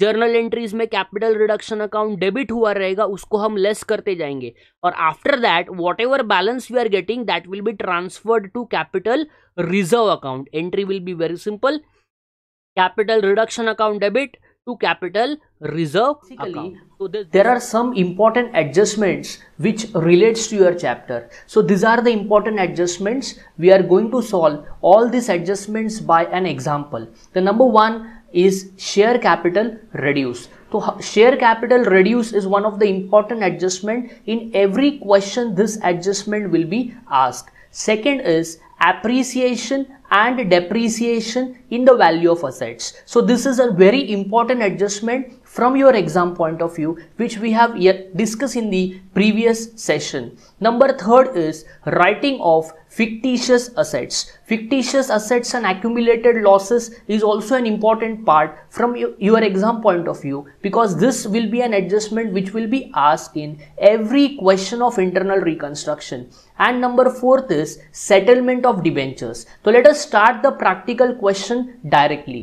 जर्नल एंट्रीज में कैपिटल रिडक्शन अकाउंट डेबिट हुआ रहेगा उसको हम लेस करते जाएंगे और after that whatever balance we are getting that will be transferred to capital reserve account entry will be very simple capital reduction account debit to capital reserve there are some important adjustments which relates to your chapter so these are the important adjustments we are going to solve all this adjustments by an example the number one is share capital reduce. So share capital reduce is one of the important adjustment. In every question, this adjustment will be asked. Second is appreciation and depreciation in the value of assets. So this is a very important adjustment from your exam point of view which we have discussed in the previous session. Number third is writing off fictitious assets fictitious assets and accumulated losses is also an important part from your exam point of view because this will be an adjustment which will be asked in every question of internal reconstruction and number fourth is settlement of debentures so let us start the practical question directly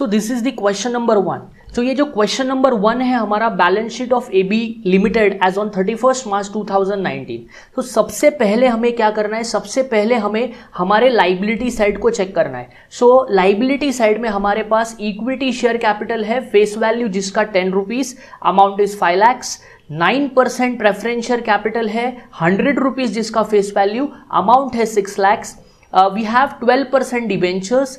so this is the question number one तो ये जो question number one है हमारा balance sheet of A B limited as on thirty first March two thousand nineteen तो सबसे पहले हमें क्या करना है सबसे पहले हमें हमारे लाइबिलिटी साइड को चेक करना है सो लाइबिलिटी साइड में हमारे पास इक्विटी शेयर कैपिटल है फेस वैल्यू जिसका ten rupees amount is five lakhs nine percent preferential capital है हंड्रेड रुपीज जिसका फेस वैल्यू अमाउंट है six lakhs uh, we have 12% debentures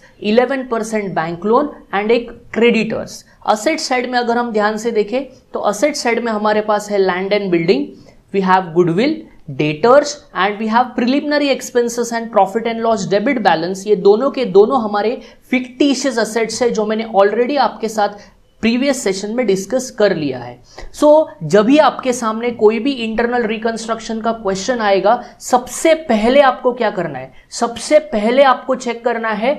percent bank loan and एक क्रेडिटर्स असेट साइड में अगर हम ध्यान से देखें तो असेट साइड में हमारे पास है land and building we have goodwill debtors and we have preliminary expenses and profit and loss debit balance ये दोनों के दोनों हमारे फिक्टिशियस असेट्स है जो मैंने ऑलरेडी आपके साथ प्रीवियस सेशन में डिस्कस कर लिया है सो so, जब भी आपके सामने कोई भी इंटरनल रिकंस्ट्रक्शन का क्वेश्चन आएगा सबसे पहले आपको क्या करना है सबसे पहले आपको चेक करना है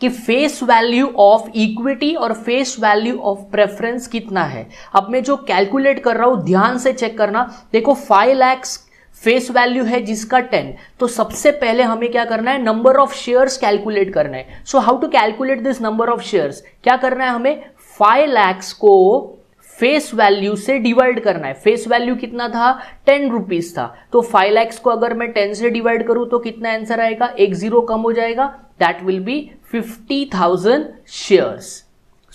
कि फेस वैल्यू ऑफ इक्विटी और फेस वैल्यू ऑफ प्रेफरेंस कितना है अब मैं जो कैलकुलेट कर रहा हूं ध्यान से चेक करना देखो फाइव लैक्स फेस वैल्यू है जिसका टेन तो सबसे पहले हमें क्या करना है नंबर ऑफ शेयर्स कैलकुलेट करना है so how to calculate this number of shares क्या करना है हमें फाइव लैक्स को फेस वैल्यू से डिवाइड करना है फेस वैल्यू कितना था टेन रुपीज था तो फाइव लैक्स को अगर मैं टेन से डिवाइड करूं तो कितना आंसर आएगा एक जीरो कम हो जाएगा that will be fifty thousand shares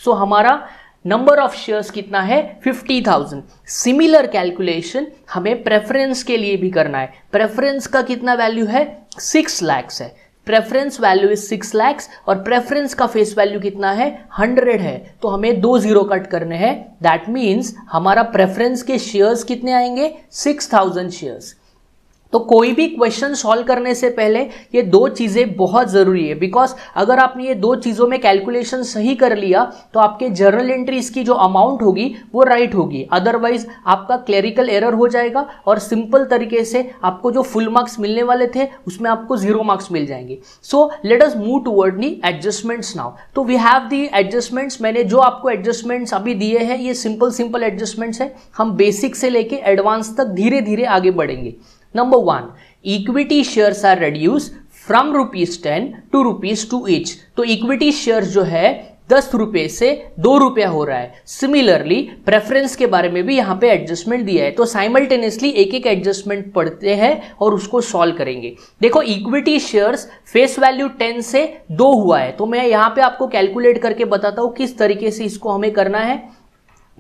so हमारा नंबर ऑफ शेयर्स कितना है फिफ्टी थाउजेंड सिमिलर कैलकुलेशन हमें प्रेफरेंस के लिए भी करना है प्रेफरेंस का कितना वैल्यू है सिक्स लैक्स है preference value is six lakhs और प्रेफरेंस का फेस वैल्यू कितना है हंड्रेड है तो हमें दो जीरो कट करने हैं दैट मीन्स हमारा प्रेफरेंस के शेयर्स कितने आएंगे सिक्स थाउजेंड शेयर्स तो कोई भी क्वेश्चन सॉल्व करने से पहले ये दो चीज़ें बहुत ज़रूरी है बिकॉज अगर आपने ये दो चीज़ों में कैलकुलेशन सही कर लिया तो आपके जर्नल एंट्रीज की जो अमाउंट होगी वो राइट होगी अदरवाइज आपका क्लेरिकल एरर हो जाएगा और सिंपल तरीके से आपको जो फुल मार्क्स मिलने वाले थे उसमें आपको जीरो मार्क्स मिल जाएंगे so let us move toward the adjustments now तो वी हैव दी एडजस्टमेंट्स मैंने जो आपको एडजस्टमेंट्स अभी दिए हैं ये सिंपल सिंपल एडजस्टमेंट्स है हम बेसिक से लेके एडवांस तक धीरे धीरे आगे बढ़ेंगे Number 1. Equity shares are reduced from rupees ten to rupees two each तो इक्विटी शेयर जो है दस रुपए से दो रुपया हो रहा है सिमिलरली प्रेफरेंस के बारे में भी यहाँ पे एडजस्टमेंट दिया है तो साइमल्टेनियसली एक एक एडजस्टमेंट पढ़ते हैं और उसको सॉल्व करेंगे देखो इक्विटी शेयर्स फेस वैल्यू 10 से दो हुआ है तो मैं यहाँ पे आपको कैलकुलेट करके बताता हूँ किस तरीके से इसको हमें करना है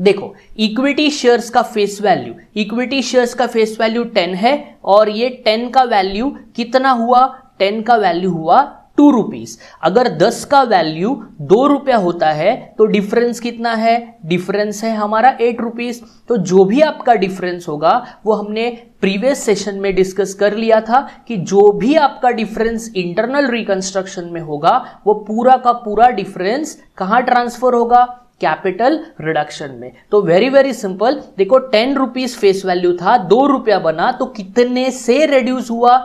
देखो इक्विटी शेयर्स का फेस वैल्यू इक्विटी शेयर्स का फेस वैल्यू 10 है और ये 10 का वैल्यू कितना हुआ 10 का वैल्यू हुआ टू रुपीज अगर दस का वैल्यू दो रुपया होता है तो डिफरेंस कितना है डिफरेंस है हमारा एट रुपीज तो जो भी आपका डिफरेंस होगा वो हमने प्रीवियस सेशन में डिस्कस कर लिया था कि जो भी आपका डिफरेंस इंटरनल रिकंस्ट्रक्शन में होगा वो पूरा का पूरा डिफरेंस कहाँ ट्रांसफर होगा कैपिटल रिडक्शन में तो वेरी वेरी सिंपल देखो टेन रुपीज फेस वैल्यू था दो रुपया बना तो कितने से रेड्यूस हुआ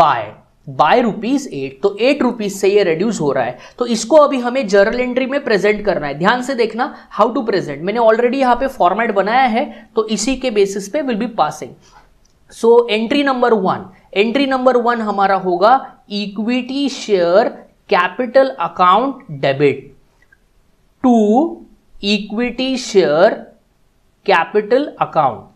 बाय बाय रुपीज एट तो एट रुपीज से ये रेड्यूस हो रहा है तो इसको अभी हमें जर्नल एंट्री में प्रेजेंट करना है ध्यान से देखना हाउ टू प्रेजेंट मैंने ऑलरेडी यहां पे फॉर्मेट बनाया है तो इसी के बेसिस पे will be passing so entry number one entry number one हमारा होगा equity share capital account debit to equity share capital account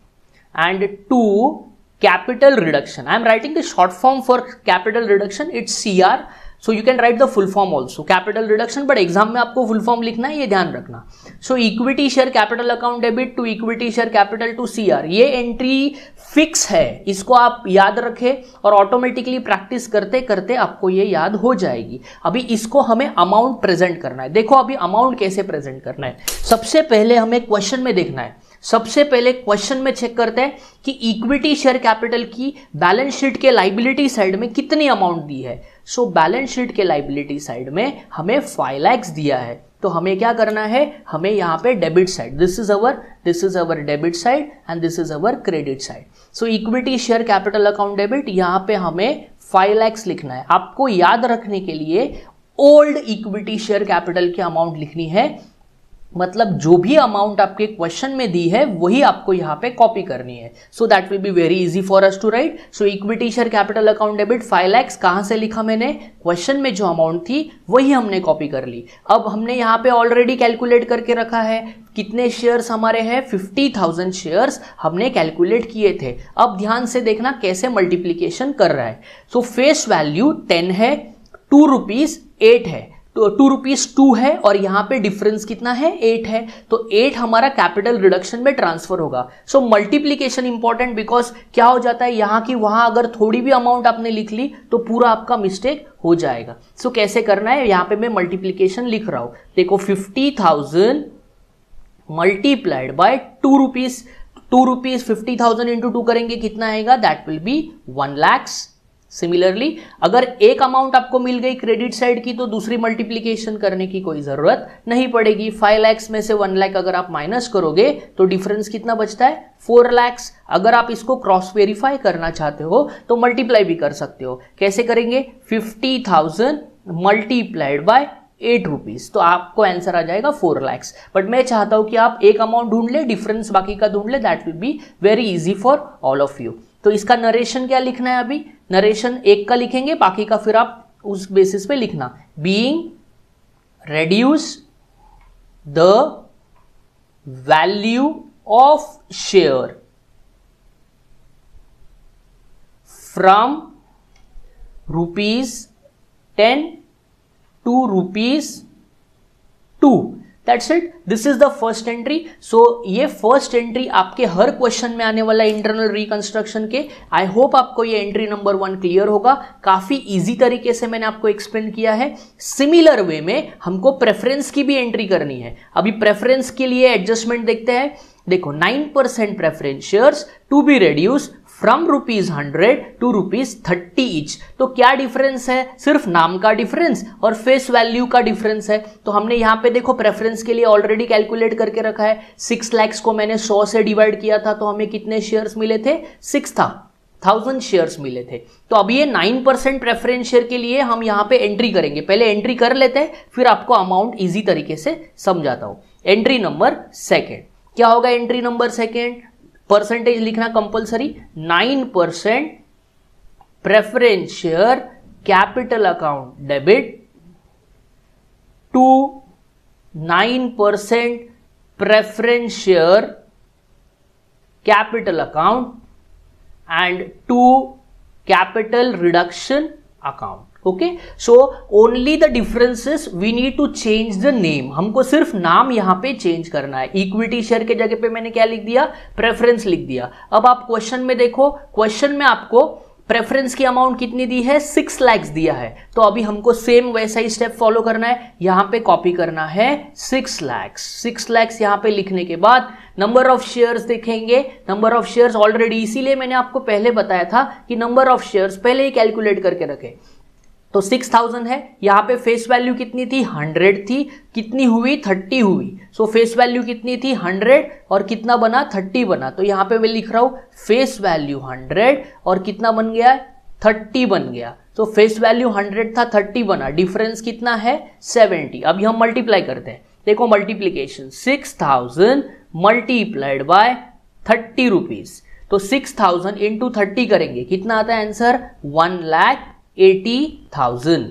and 2 capital reduction. I am writing the short form for capital reduction, it's CR so you can write the full form also capital reduction but exam में आपको full form लिखना है ये ध्यान रखना so equity share capital account debit to equity share capital to C ये एंट्री fix है इसको आप याद रखें और ऑटोमेटिकली प्रैक्टिस करते करते आपको ये याद हो जाएगी अभी इसको हमें अमाउंट प्रेजेंट करना है देखो अभी अमाउंट कैसे प्रेजेंट करना है सबसे पहले हमें क्वेश्चन में देखना है सबसे पहले क्वेश्चन में चेक करते हैं कि इक्विटी शेयर कैपिटल की बैलेंस शीट के लाइबिलिटी साइड में कितनी अमाउंट दी है सो बैलेंस शीट के लाइबिलिटी साइड में हमें फाइव लैक्स दिया है तो हमें क्या करना है हमें यहाँ पे debit side this is our this is our debit side and this is our credit side so equity share capital account debit यहाँ पे हमें फाइव लैक्स लिखना है आपको याद रखने के लिए ओल्ड इक्विटी शेयर कैपिटल की अमाउंट लिखनी है मतलब जो भी अमाउंट आपके क्वेश्चन में दी है वही आपको यहाँ पे कॉपी करनी है so that will be very easy for us to write so equity share capital account debit five lakhs कहाँ से लिखा मैंने क्वेश्चन में जो अमाउंट थी वही हमने कॉपी कर ली अब हमने यहाँ पे ऑलरेडी कैलकुलेट करके रखा है कितने शेयर्स हमारे हैं थाउजेंड शेयर्स हमने कैलकुलेट किए थे अब ध्यान से देखना कैसे मल्टीप्लीकेशन कर रहा है सो फेस वैल्यू टेन है टू रुपीज़ एट है टू रुपीज टू है और यहां पे डिफरेंस कितना है एट है तो एट हमारा कैपिटल रिडक्शन में ट्रांसफर होगा सो मल्टीप्लीकेशन इंपॉर्टेंट बिकॉज क्या हो जाता है यहां की वहां अगर थोड़ी भी अमाउंट आपने लिख ली तो पूरा आपका मिस्टेक हो जाएगा सो so, कैसे करना है यहां पे मैं मल्टीप्लीकेशन लिख रहा हूं देखो fifty thousand multiplied by two rupees two rupees fifty thousand into two करेंगे कितना आएगा that will be one lakhs similarly अगर एक अमाउंट आपको मिल गई क्रेडिट साइड की तो दूसरी मल्टीप्लीकेशन करने की कोई ज़रूरत नहीं पड़ेगी फाइव लैक्स में से वन लैख अगर आप माइनस करोगे तो डिफरेंस कितना बचता है फोर लैक्स अगर आप इसको क्रॉस वेरीफाई करना चाहते हो तो मल्टीप्लाई भी कर सकते हो कैसे करेंगे fifty thousand multiplied by eight rupees तो आपको आंसर आ जाएगा फोर लैक्स बट मैं चाहता हूं कि आप एक अमाउंट ढूंढ ले डिफरेंस बाकी का ढूंढ ले that will be very easy for all of you तो इसका नरेशन क्या लिखना है अभी नरेशन एक का लिखेंगे बाकी का फिर आप उस बेसिस पे लिखना being reduce the value of share from rupees ten to rupees two that's it this is the first entry so ये फर्स्ट एंट्री आपके हर क्वेश्चन में आने वाला इंटरनल रिकंस्ट्रक्शन के आई होप आपको ये एंट्री नंबर वन क्लियर होगा काफ़ी इजी तरीके से मैंने आपको एक्सप्लेन किया है सिमिलर वे में हमको प्रेफरेंस की भी एंट्री करनी है अभी प्रेफरेंस के लिए एडजस्टमेंट देखते हैं देखो 9% percent preference shares to be reduce from rupees hundred to rupees thirty each तो क्या डिफरेंस है सिर्फ नाम का डिफरेंस और फेस वैल्यू का डिफरेंस है तो हमने यहां पे देखो प्रेफरेंस के लिए ऑलरेडी कैलकुलेट करके रखा है सिक्स लैक्स को मैंने सौ से डिवाइड किया था तो हमें कितने शेयर्स मिले थे सिक्स था थाउजेंड शेयर्स मिले थे तो अब ये नाइन परसेंट प्रेफरेंस शेयर के लिए हम यहाँ पे एंट्री करेंगे पहले एंट्री कर लेते हैं फिर आपको अमाउंट इजी तरीके से समझाता हूं एंट्री नंबर सेकेंड क्या होगा एंट्री नंबर सेकेंड परसेंटेज लिखना compulsory nine percent preference share capital account debit to nine percent preference share capital account and to capital reduction account okay so only the differences we need to change the name हमको सिर्फ नाम यहां पे change करना है equity share के जगह पे मैंने क्या लिख दिया प्रेफरेंस लिख दिया अब आप क्वेश्चन में देखो क्वेश्चन में आपको प्रेफरेंस की अमाउंट कितनी दी है सिक्स लैक्स दिया है तो अभी हमको सेम वैसा ही स्टेप फॉलो करना है यहां पे कॉपी करना है सिक्स लैक्स सिक्स लैक्स यहां पे लिखने के बाद नंबर ऑफ शेयर्स देखेंगे नंबर ऑफ शेयर्स ऑलरेडी इसीलिए मैंने आपको पहले बताया था कि नंबर ऑफ शेयर्स पहले ही कैलकुलेट करके रखें तो सिक्स थाउजेंड है यहाँ पे फेस वैल्यू कितनी थी हंड्रेड थी कितनी हुई थर्टी हुई सो फेस वैल्यू कितनी थी हंड्रेड और कितना बना थर्टी बना तो यहाँ पे मैं लिख रहा हूँ फेस वैल्यू हंड्रेड और कितना बन गया थर्टी बन गया तो फेस वैल्यू हंड्रेड था थर्टी बना डिफरेंस कितना है सेवेंटी अभी हम मल्टीप्लाई करते हैं देखो multiplication six thousand multiplied by thirty rupees तो सिक्स थाउजेंड इंटू थर्टी करेंगे कितना आता है answer one lakh eighty thousand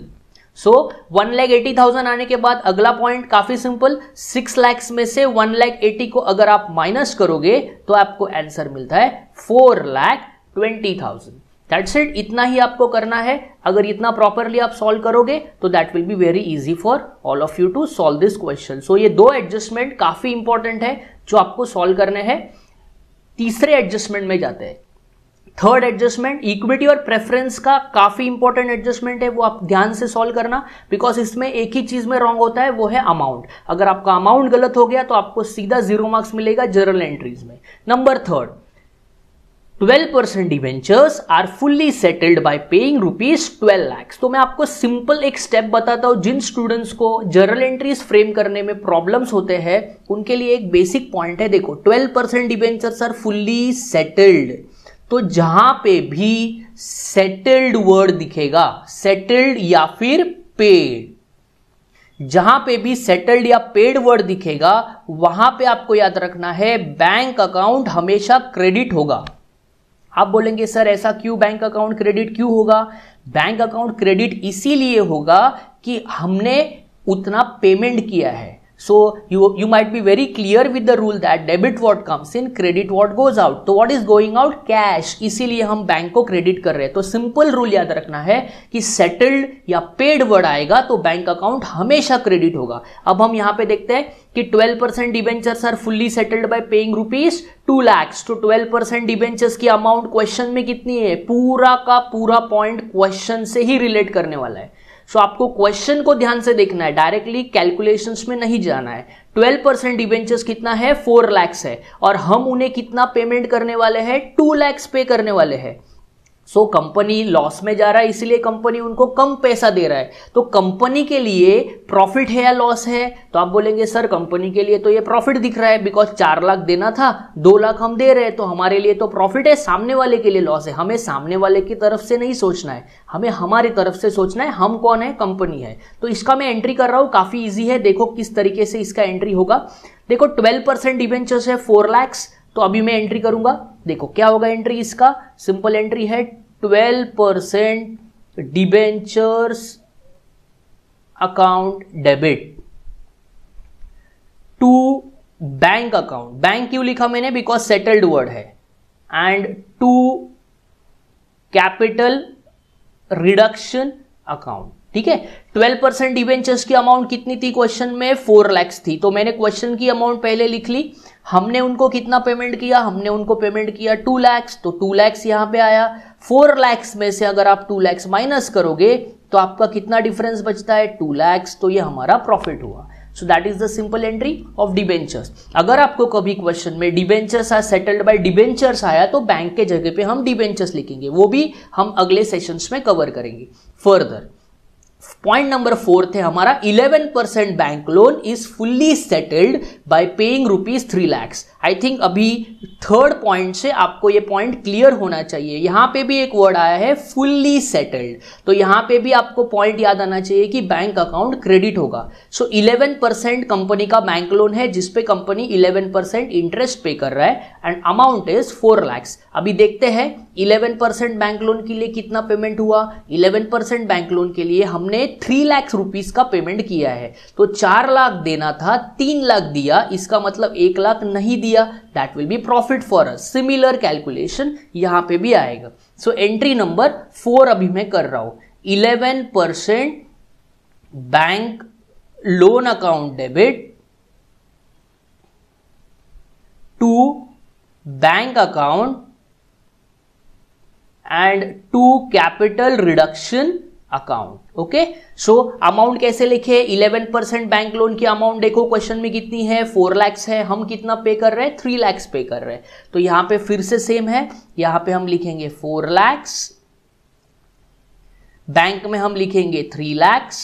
so one lakh eighty thousand आने के बाद अगला पॉइंट काफी सिंपल सिक्स लैक्स में से वन लैख एटी को अगर आप माइनस करोगे तो आपको आंसर मिलता है four lakh twenty thousand that's it इतना ही आपको करना है अगर इतना प्रॉपरली आप सॉल्व करोगे तो that will be very easy for all of you to solve this question so ये दो एडजस्टमेंट काफी इंपॉर्टेंट है जो आपको सॉल्व करने हैं तीसरे एडजस्टमेंट में जाते हैं थर्ड एडजस्टमेंट इक्विटी और प्रेफरेंस का काफी इंपॉर्टेंट एडजस्टमेंट है वो आप ध्यान से सॉल्व करना बिकॉज इसमें एक ही चीज में रॉन्ग होता है वो है अमाउंट अगर आपका अमाउंट गलत हो गया तो आपको सीधा जीरो मार्क्स मिलेगा जनरल एंट्रीज में number third 12% debentures are fully settled by paying rupees twelve lakhs तो मैं आपको सिंपल एक स्टेप बताता हूँ जिन स्टूडेंट्स को जर्नल एंट्रीज फ्रेम करने में प्रॉब्लम्स होते हैं उनके लिए एक बेसिक पॉइंट है देखो 12% percent debentures are fully settled तो जहां पे भी सेटल्ड वर्ड दिखेगा सेटल्ड या फिर पेड जहां पे भी सेटल्ड या पेड वर्ड दिखेगा वहां पे आपको याद रखना है बैंक अकाउंट हमेशा क्रेडिट होगा आप बोलेंगे सर ऐसा क्यों बैंक अकाउंट क्रेडिट क्यों होगा बैंक अकाउंट क्रेडिट इसीलिए होगा कि हमने उतना पेमेंट किया है So you, you might be very clear with the rule that debit what comes in, credit what goes out. so तो what is going out? Cash. इसीलिए हम बैंक को क्रेडिट कर रहे हैं तो सिंपल रूल याद रखना है कि सेटल्ड या पेड वर्ड आएगा तो बैंक अकाउंट हमेशा क्रेडिट होगा अब हम यहाँ पे देखते हैं कि 12% percent debentures are fully settled by paying rupees two lakhs तो 12% परसेंट डिबेंचर्स की अमाउंट क्वेश्चन में कितनी है पूरा का पूरा पॉइंट क्वेश्चन से ही रिलेट करने वाला है सो so, आपको क्वेश्चन को ध्यान से देखना है डायरेक्टली कैलकुलेशन में नहीं जाना है 12 परसेंट डिवेंचर्स कितना है 4 लैक्स है और हम उन्हें कितना पेमेंट करने वाले हैं 2 लैक्स पे करने वाले हैं सो कंपनी लॉस में जा रहा है इसलिए कंपनी उनको कम पैसा दे रहा है तो कंपनी के लिए प्रॉफिट है या लॉस है तो आप बोलेंगे सर कंपनी के लिए तो ये प्रॉफिट दिख रहा है बिकॉज चार लाख देना था दो लाख हम दे रहे हैं तो हमारे लिए तो प्रॉफिट है सामने वाले के लिए लॉस है हमें सामने वाले की तरफ से नहीं सोचना है हमें हमारी तरफ से सोचना है हम कौन है कंपनी है तो इसका मैं एंट्री कर रहा हूँ काफी ईजी है देखो किस तरीके से इसका एंट्री होगा देखो ट्वेल्व परसेंट डिवेंचर्स है फोर लैक्स तो अभी मैं एंट्री करूंगा देखो क्या होगा एंट्री इसका सिंपल एंट्री है twelve percent debentures account debit to bank account bank क्यों लिखा मैंने बिकॉज सेटल्ड वर्ड है and to capital reduction account ठीक है 12 परसेंट डिवेंचर्स की अमाउंट कितनी थी क्वेश्चन में 4 लैक्स थी तो मैंने क्वेश्चन की अमाउंट पहले लिख ली हमने उनको कितना पेमेंट किया हमने उनको पेमेंट किया टू लैक्स तो टू लैक्स यहां पे आया फोर लैक्स में से अगर आप टू लैक्स माइनस करोगे तो आपका कितना डिफरेंस बचता है टू लैक्स तो ये हमारा प्रॉफिट हुआ so that is the simple entry of debentures अगर आपको कभी क्वेश्चन में debentures are settled by debentures आया तो बैंक के जगह पे हम डिबेंचर्स लिखेंगे वो भी हम अगले सेशंस में कवर करेंगे फर्दर पॉइंट नंबर फोर्थ है हमारा eleven percent bank loan is fully settled by paying rupees three lakhs I think अभी थर्ड पॉइंट से आपको ये पॉइंट क्लियर होना चाहिए यहाँ पे भी एक वर्ड आया है फुल्ली सेटल्ड तो यहाँ पे भी आपको पॉइंट याद आना चाहिए कि बैंक अकाउंट क्रेडिट होगा सो इलेवन परसेंट कंपनी का बैंक लोन है जिसपे कंपनी इलेवन परसेंट इंटरेस्ट पे कर रहा है and amount is four lakhs अभी देखते हैं इलेवन परसेंट बैंक लोन के लिए कितना पेमेंट हुआ इलेवन परसेंट बैंक लोन के लिए हमने थ्री लाख रुपीज का पेमेंट किया है तो चार लाख देना था तीन लाख दिया इसका मतलब एक लाख नहीं दिया that will be profit for us similar calculation यहां पे भी आएगा सो एंट्री नंबर फोर अभी मैं कर रहा हूं eleven percent bank loan account debit to bank account and to capital reduction account okay so amount कैसे लिखे 11 परसेंट बैंक लोन की अमाउंट देखो क्वेश्चन में कितनी है 4 लैक्स है हम कितना पे कर रहे हैं 3 लैक्स पे कर रहे हैं तो यहां पे फिर से सेम है यहां पे हम लिखेंगे 4 लैक्स बैंक में हम लिखेंगे 3 लैक्स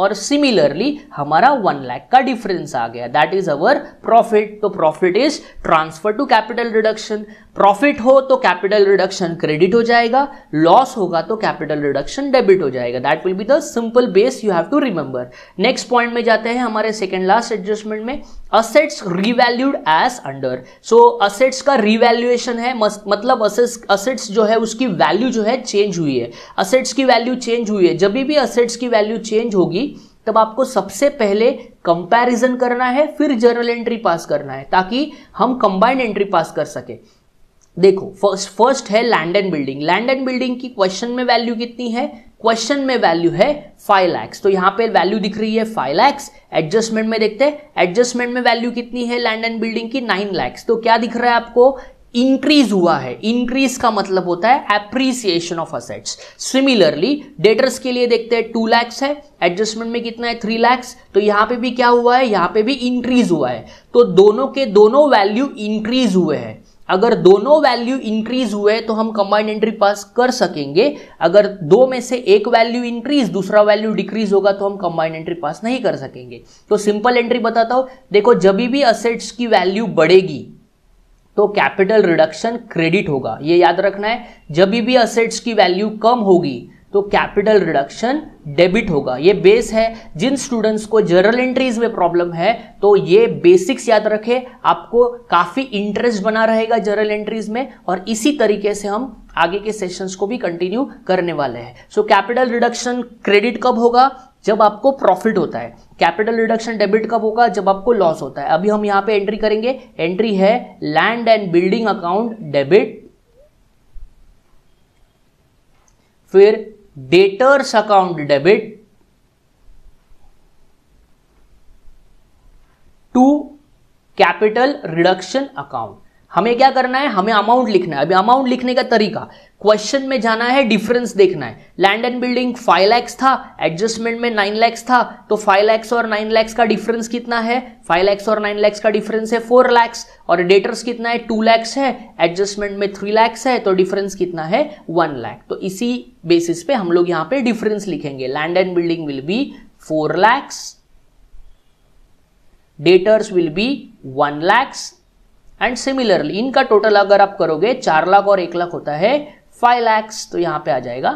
और सिमिलरली हमारा वन लैख का डिफरेंस आ गया दैट इज अवर प्रॉफिट तो profit is transfer to capital reduction profit हो तो कैपिटल रिडक्शन क्रेडिट हो जाएगा लॉस होगा तो कैपिटल रिडक्शन डेबिट हो जाएगा that will be the simple base you have to remember next point में जाते हैं हमारे सेकेंड लास्ट एडजस्टमेंट में assets revalued as under so assets का रिवैल्यूएशन है मतलब असेट्स जो है उसकी वैल्यू जो है चेंज हुई है असेट्स की वैल्यू चेंज हुई है जब भी असेट्स की वैल्यू चेंज होगी तब आपको सबसे पहले कंपैरिजन करना है फिर जर्नल एंट्री पास करना है ताकि हम कंबाइंड एंट्री पास कर सके देखो फर्स्ट फर्स्ट है land and building land and building की क्वेश्चन में वैल्यू कितनी है क्वेश्चन में वैल्यू है फाइव लैक्स तो यहाँ पे वैल्यू दिख रही है फाइव लैक्स एडजस्टमेंट में देखते हैं एडजस्टमेंट में वैल्यू कितनी है लैंड एंड बिल्डिंग की नाइन लैक्स तो क्या दिख रहा है आपको इंक्रीज हुआ है इंक्रीज का मतलब होता है appreciation of assets similarly debtors के लिए देखते हैं टू लैक्स है एडजस्टमेंट में कितना है थ्री लैक्स तो यहाँ पे भी क्या हुआ है यहाँ पे भी इंक्रीज हुआ है तो दोनों के दोनों वैल्यू इंक्रीज हुए हैं अगर दोनों वैल्यू इंक्रीज हुए तो हम कंबाइंड एंट्री पास कर सकेंगे अगर दो में से एक वैल्यू इंक्रीज दूसरा वैल्यू डिक्रीज होगा तो हम कंबाइंड एंट्री पास नहीं कर सकेंगे तो सिंपल एंट्री बताता हूं देखो जब भी असेट्स की वैल्यू बढ़ेगी तो कैपिटल रिडक्शन क्रेडिट होगा ये याद रखना है जब भी असेट्स की वैल्यू कम होगी तो कैपिटल रिडक्शन डेबिट होगा ये बेस है जिन स्टूडेंट्स को जर्नल एंट्रीज में प्रॉब्लम है तो ये बेसिक्स याद रखें आपको काफ़ी इंटरेस्ट बना रहेगा जर्नल एंट्रीज में और इसी तरीके से हम आगे के सेशंस को भी कंटिन्यू करने वाले हैं सो कैपिटल रिडक्शन क्रेडिट कब होगा जब आपको प्रॉफिट होता है कैपिटल रिडक्शन डेबिट कब होगा जब आपको लॉस होता है अभी हम यहां पे एंट्री करेंगे एंट्री है land and building account debit फिर debtors account debit to capital reduction account हमें क्या करना है हमें अमाउंट लिखना है अभी अमाउंट लिखने का तरीका क्वेश्चन में जाना है डिफरेंस देखना है land and building five lakhs था एडजस्टमेंट में नाइन लैक्स था तो फाइव लैक्स और नाइन लैक्स का डिफरेंस कितना है फाइव लैक्स और नाइन लैक्स का डिफरेंस है फोर लैक्स और डेटर्स कितना है टू लैक्स है एडजस्टमेंट में थ्री लैक्स है तो डिफरेंस कितना है वन लैख तो इसी बेसिस पे हम लोग यहां पर डिफरेंस लिखेंगे land and building will be four lakhs debtors will be one lakhs and similarly इनका टोटल अगर आप करोगे चार लाख और एक लाख होता है फाइव लैक्स तो यहां पे आ जाएगा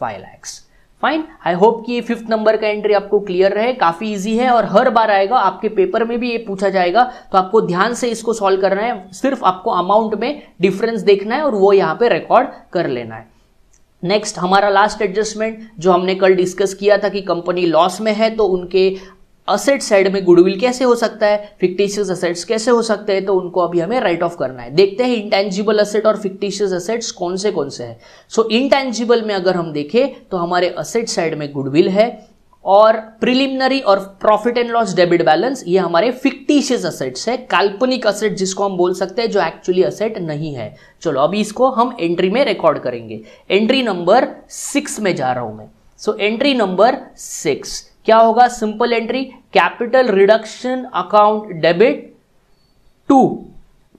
five lakhs fine I hope कि ये फिफ्थ नंबर का एंट्री आपको क्लियर रहे काफी इजी है और हर बार आएगा आपके पेपर में भी ये पूछा जाएगा तो आपको ध्यान से इसको सॉल्व करना है सिर्फ आपको अमाउंट में डिफरेंस देखना है और वो यहाँ पे रिकॉर्ड कर लेना है नेक्स्ट हमारा लास्ट एडजस्टमेंट जो हमने कल डिस्कस किया था कि कंपनी लॉस में है तो उनके असेट साइड में गुडविल कैसे हो सकता है फिक्टिशियस असेट्स कैसे हो सकते हैं तो उनको अभी हमें राइट ऑफ करना है देखते हैं इंटेंजिबल असेट और फिक्टिशियस असेट्स कौन से कौन से हैं सो इंटेंजिबल में अगर हम देखें तो हमारे असेट साइड में गुडविल है और प्रिलिमिनरी और profit and loss debit balance ये हमारे फिक्टिशियस असेट्स है काल्पनिक असेट जिसको हम बोल सकते हैं जो एक्चुअली असेट नहीं है चलो अभी इसको हम एंट्री में रिकॉर्ड करेंगे एंट्री नंबर सिक्स में जा रहा हूं मैं सो एंट्री नंबर सिक्स क्या होगा simple entry capital reduction account debit to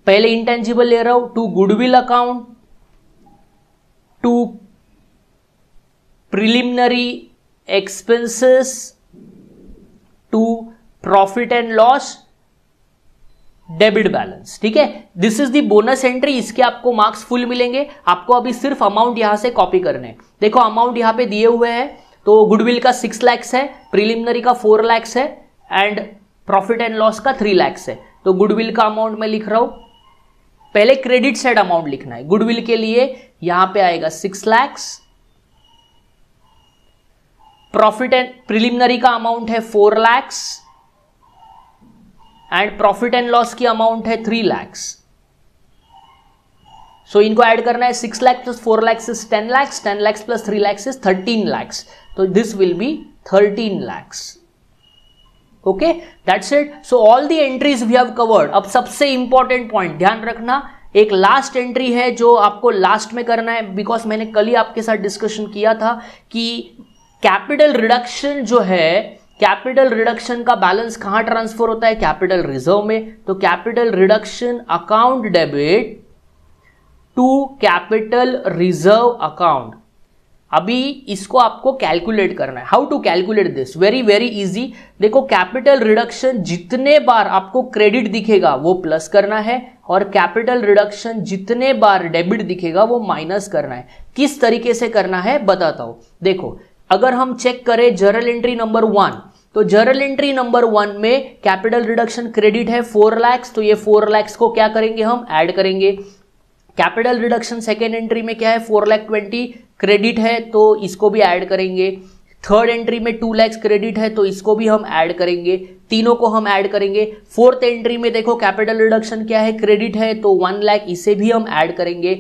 पहले इंटेंजिबल ले रहा हूं to goodwill account to preliminary expenses to profit and loss debit balance ठीक है this is the bonus entry इसके आपको मार्क्स फुल मिलेंगे आपको अभी सिर्फ अमाउंट यहां से कॉपी करने देखो अमाउंट यहां पे दिए हुए हैं तो गुडविल का सिक्स लैक्स है प्रिलिमिनरी का फोर लैक्स है एंड प्रॉफिट एंड लॉस का थ्री लैक्स है तो गुडविल का अमाउंट मैं लिख रहा हूं पहले क्रेडिट साइड अमाउंट लिखना है गुडविल के लिए यहां पे आएगा six lakhs profit and preliminary का अमाउंट है four lakhs and profit and loss की अमाउंट है थ्री लैक्स सो so, इनको ऐड करना है six lakhs plus four lakhs is ten lakhs ten lakhs plus three lakhs is thirteen lakhs तो this will be thirteen lakhs okay that's it so all the entries we have covered अब सबसे important point ध्यान रखना एक लास्ट एंट्री है जो आपको लास्ट में करना है बिकॉज मैंने कल ही आपके साथ डिस्कशन किया था कि कैपिटल रिडक्शन जो है कैपिटल रिडक्शन का बैलेंस कहां ट्रांसफर होता है कैपिटल रिजर्व में तो capital reduction account debit to capital reserve account अभी इसको आपको कैलकुलेट करना है how to calculate this very very easy देखो कैपिटल रिडक्शन जितने बार आपको क्रेडिट दिखेगा वो प्लस करना है और कैपिटल रिडक्शन जितने बार डेबिट दिखेगा वो माइनस करना है किस तरीके से करना है बताता हूं देखो अगर हम चेक करें जर्नल एंट्री नंबर वन तो जर्नल एंट्री नंबर वन में कैपिटल रिडक्शन क्रेडिट है फोर लैक्स तो ये फोर लैक्स को क्या करेंगे हम ऐड करेंगे कैपिटल रिडक्शन सेकेंड एंट्री में क्या है फोर लैख ट्वेंटी क्रेडिट है तो इसको भी ऐड करेंगे थर्ड एंट्री में टू लैक्स क्रेडिट है तो इसको भी हम ऐड करेंगे तीनों को हम ऐड करेंगे फोर्थ एंट्री में देखो कैपिटल रिडक्शन क्या है क्रेडिट है तो वन लैख इसे भी हम ऐड करेंगे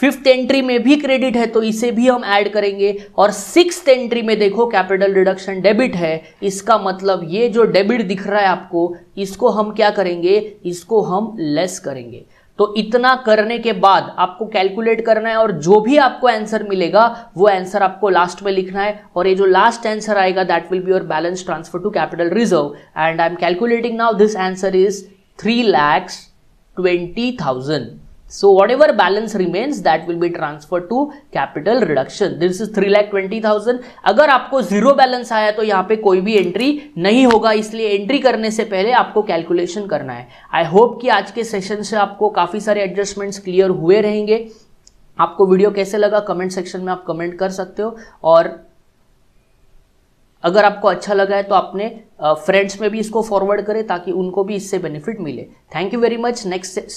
फिफ्थ एंट्री में भी क्रेडिट है तो इसे भी हम ऐड करेंगे और सिक्स एंट्री में देखो कैपिटल रिडक्शन डेबिट है इसका मतलब ये जो डेबिट दिख रहा है आपको इसको हम क्या करेंगे इसको हम लेस करेंगे तो इतना करने के बाद आपको कैलकुलेट करना है और जो भी आपको आंसर मिलेगा वो आंसर आपको लास्ट में लिखना है और ये जो लास्ट आंसर आएगा that will be your balance transfer to capital reserve and I am calculating now this answer is three lakhs twenty thousand So whatever balance remains that will be transferred to capital reduction. This is three lakh twenty thousand अगर आपको zero balance आया तो यहां पर कोई भी entry नहीं होगा इसलिए एंट्री करने से पहले आपको कैलकुलेशन करना है आई होप की आज के सेशन से आपको काफ़ी सारे एडजस्टमेंट क्लियर हुए रहेंगे आपको वीडियो कैसे लगा कमेंट सेक्शन में आप कमेंट कर सकते हो और अगर आपको अच्छा लगा है तो अपने फ्रेंड्स में भी इसको फॉरवर्ड करें ताकि उनको भी इससे बेनिफिट मिले thank you very much next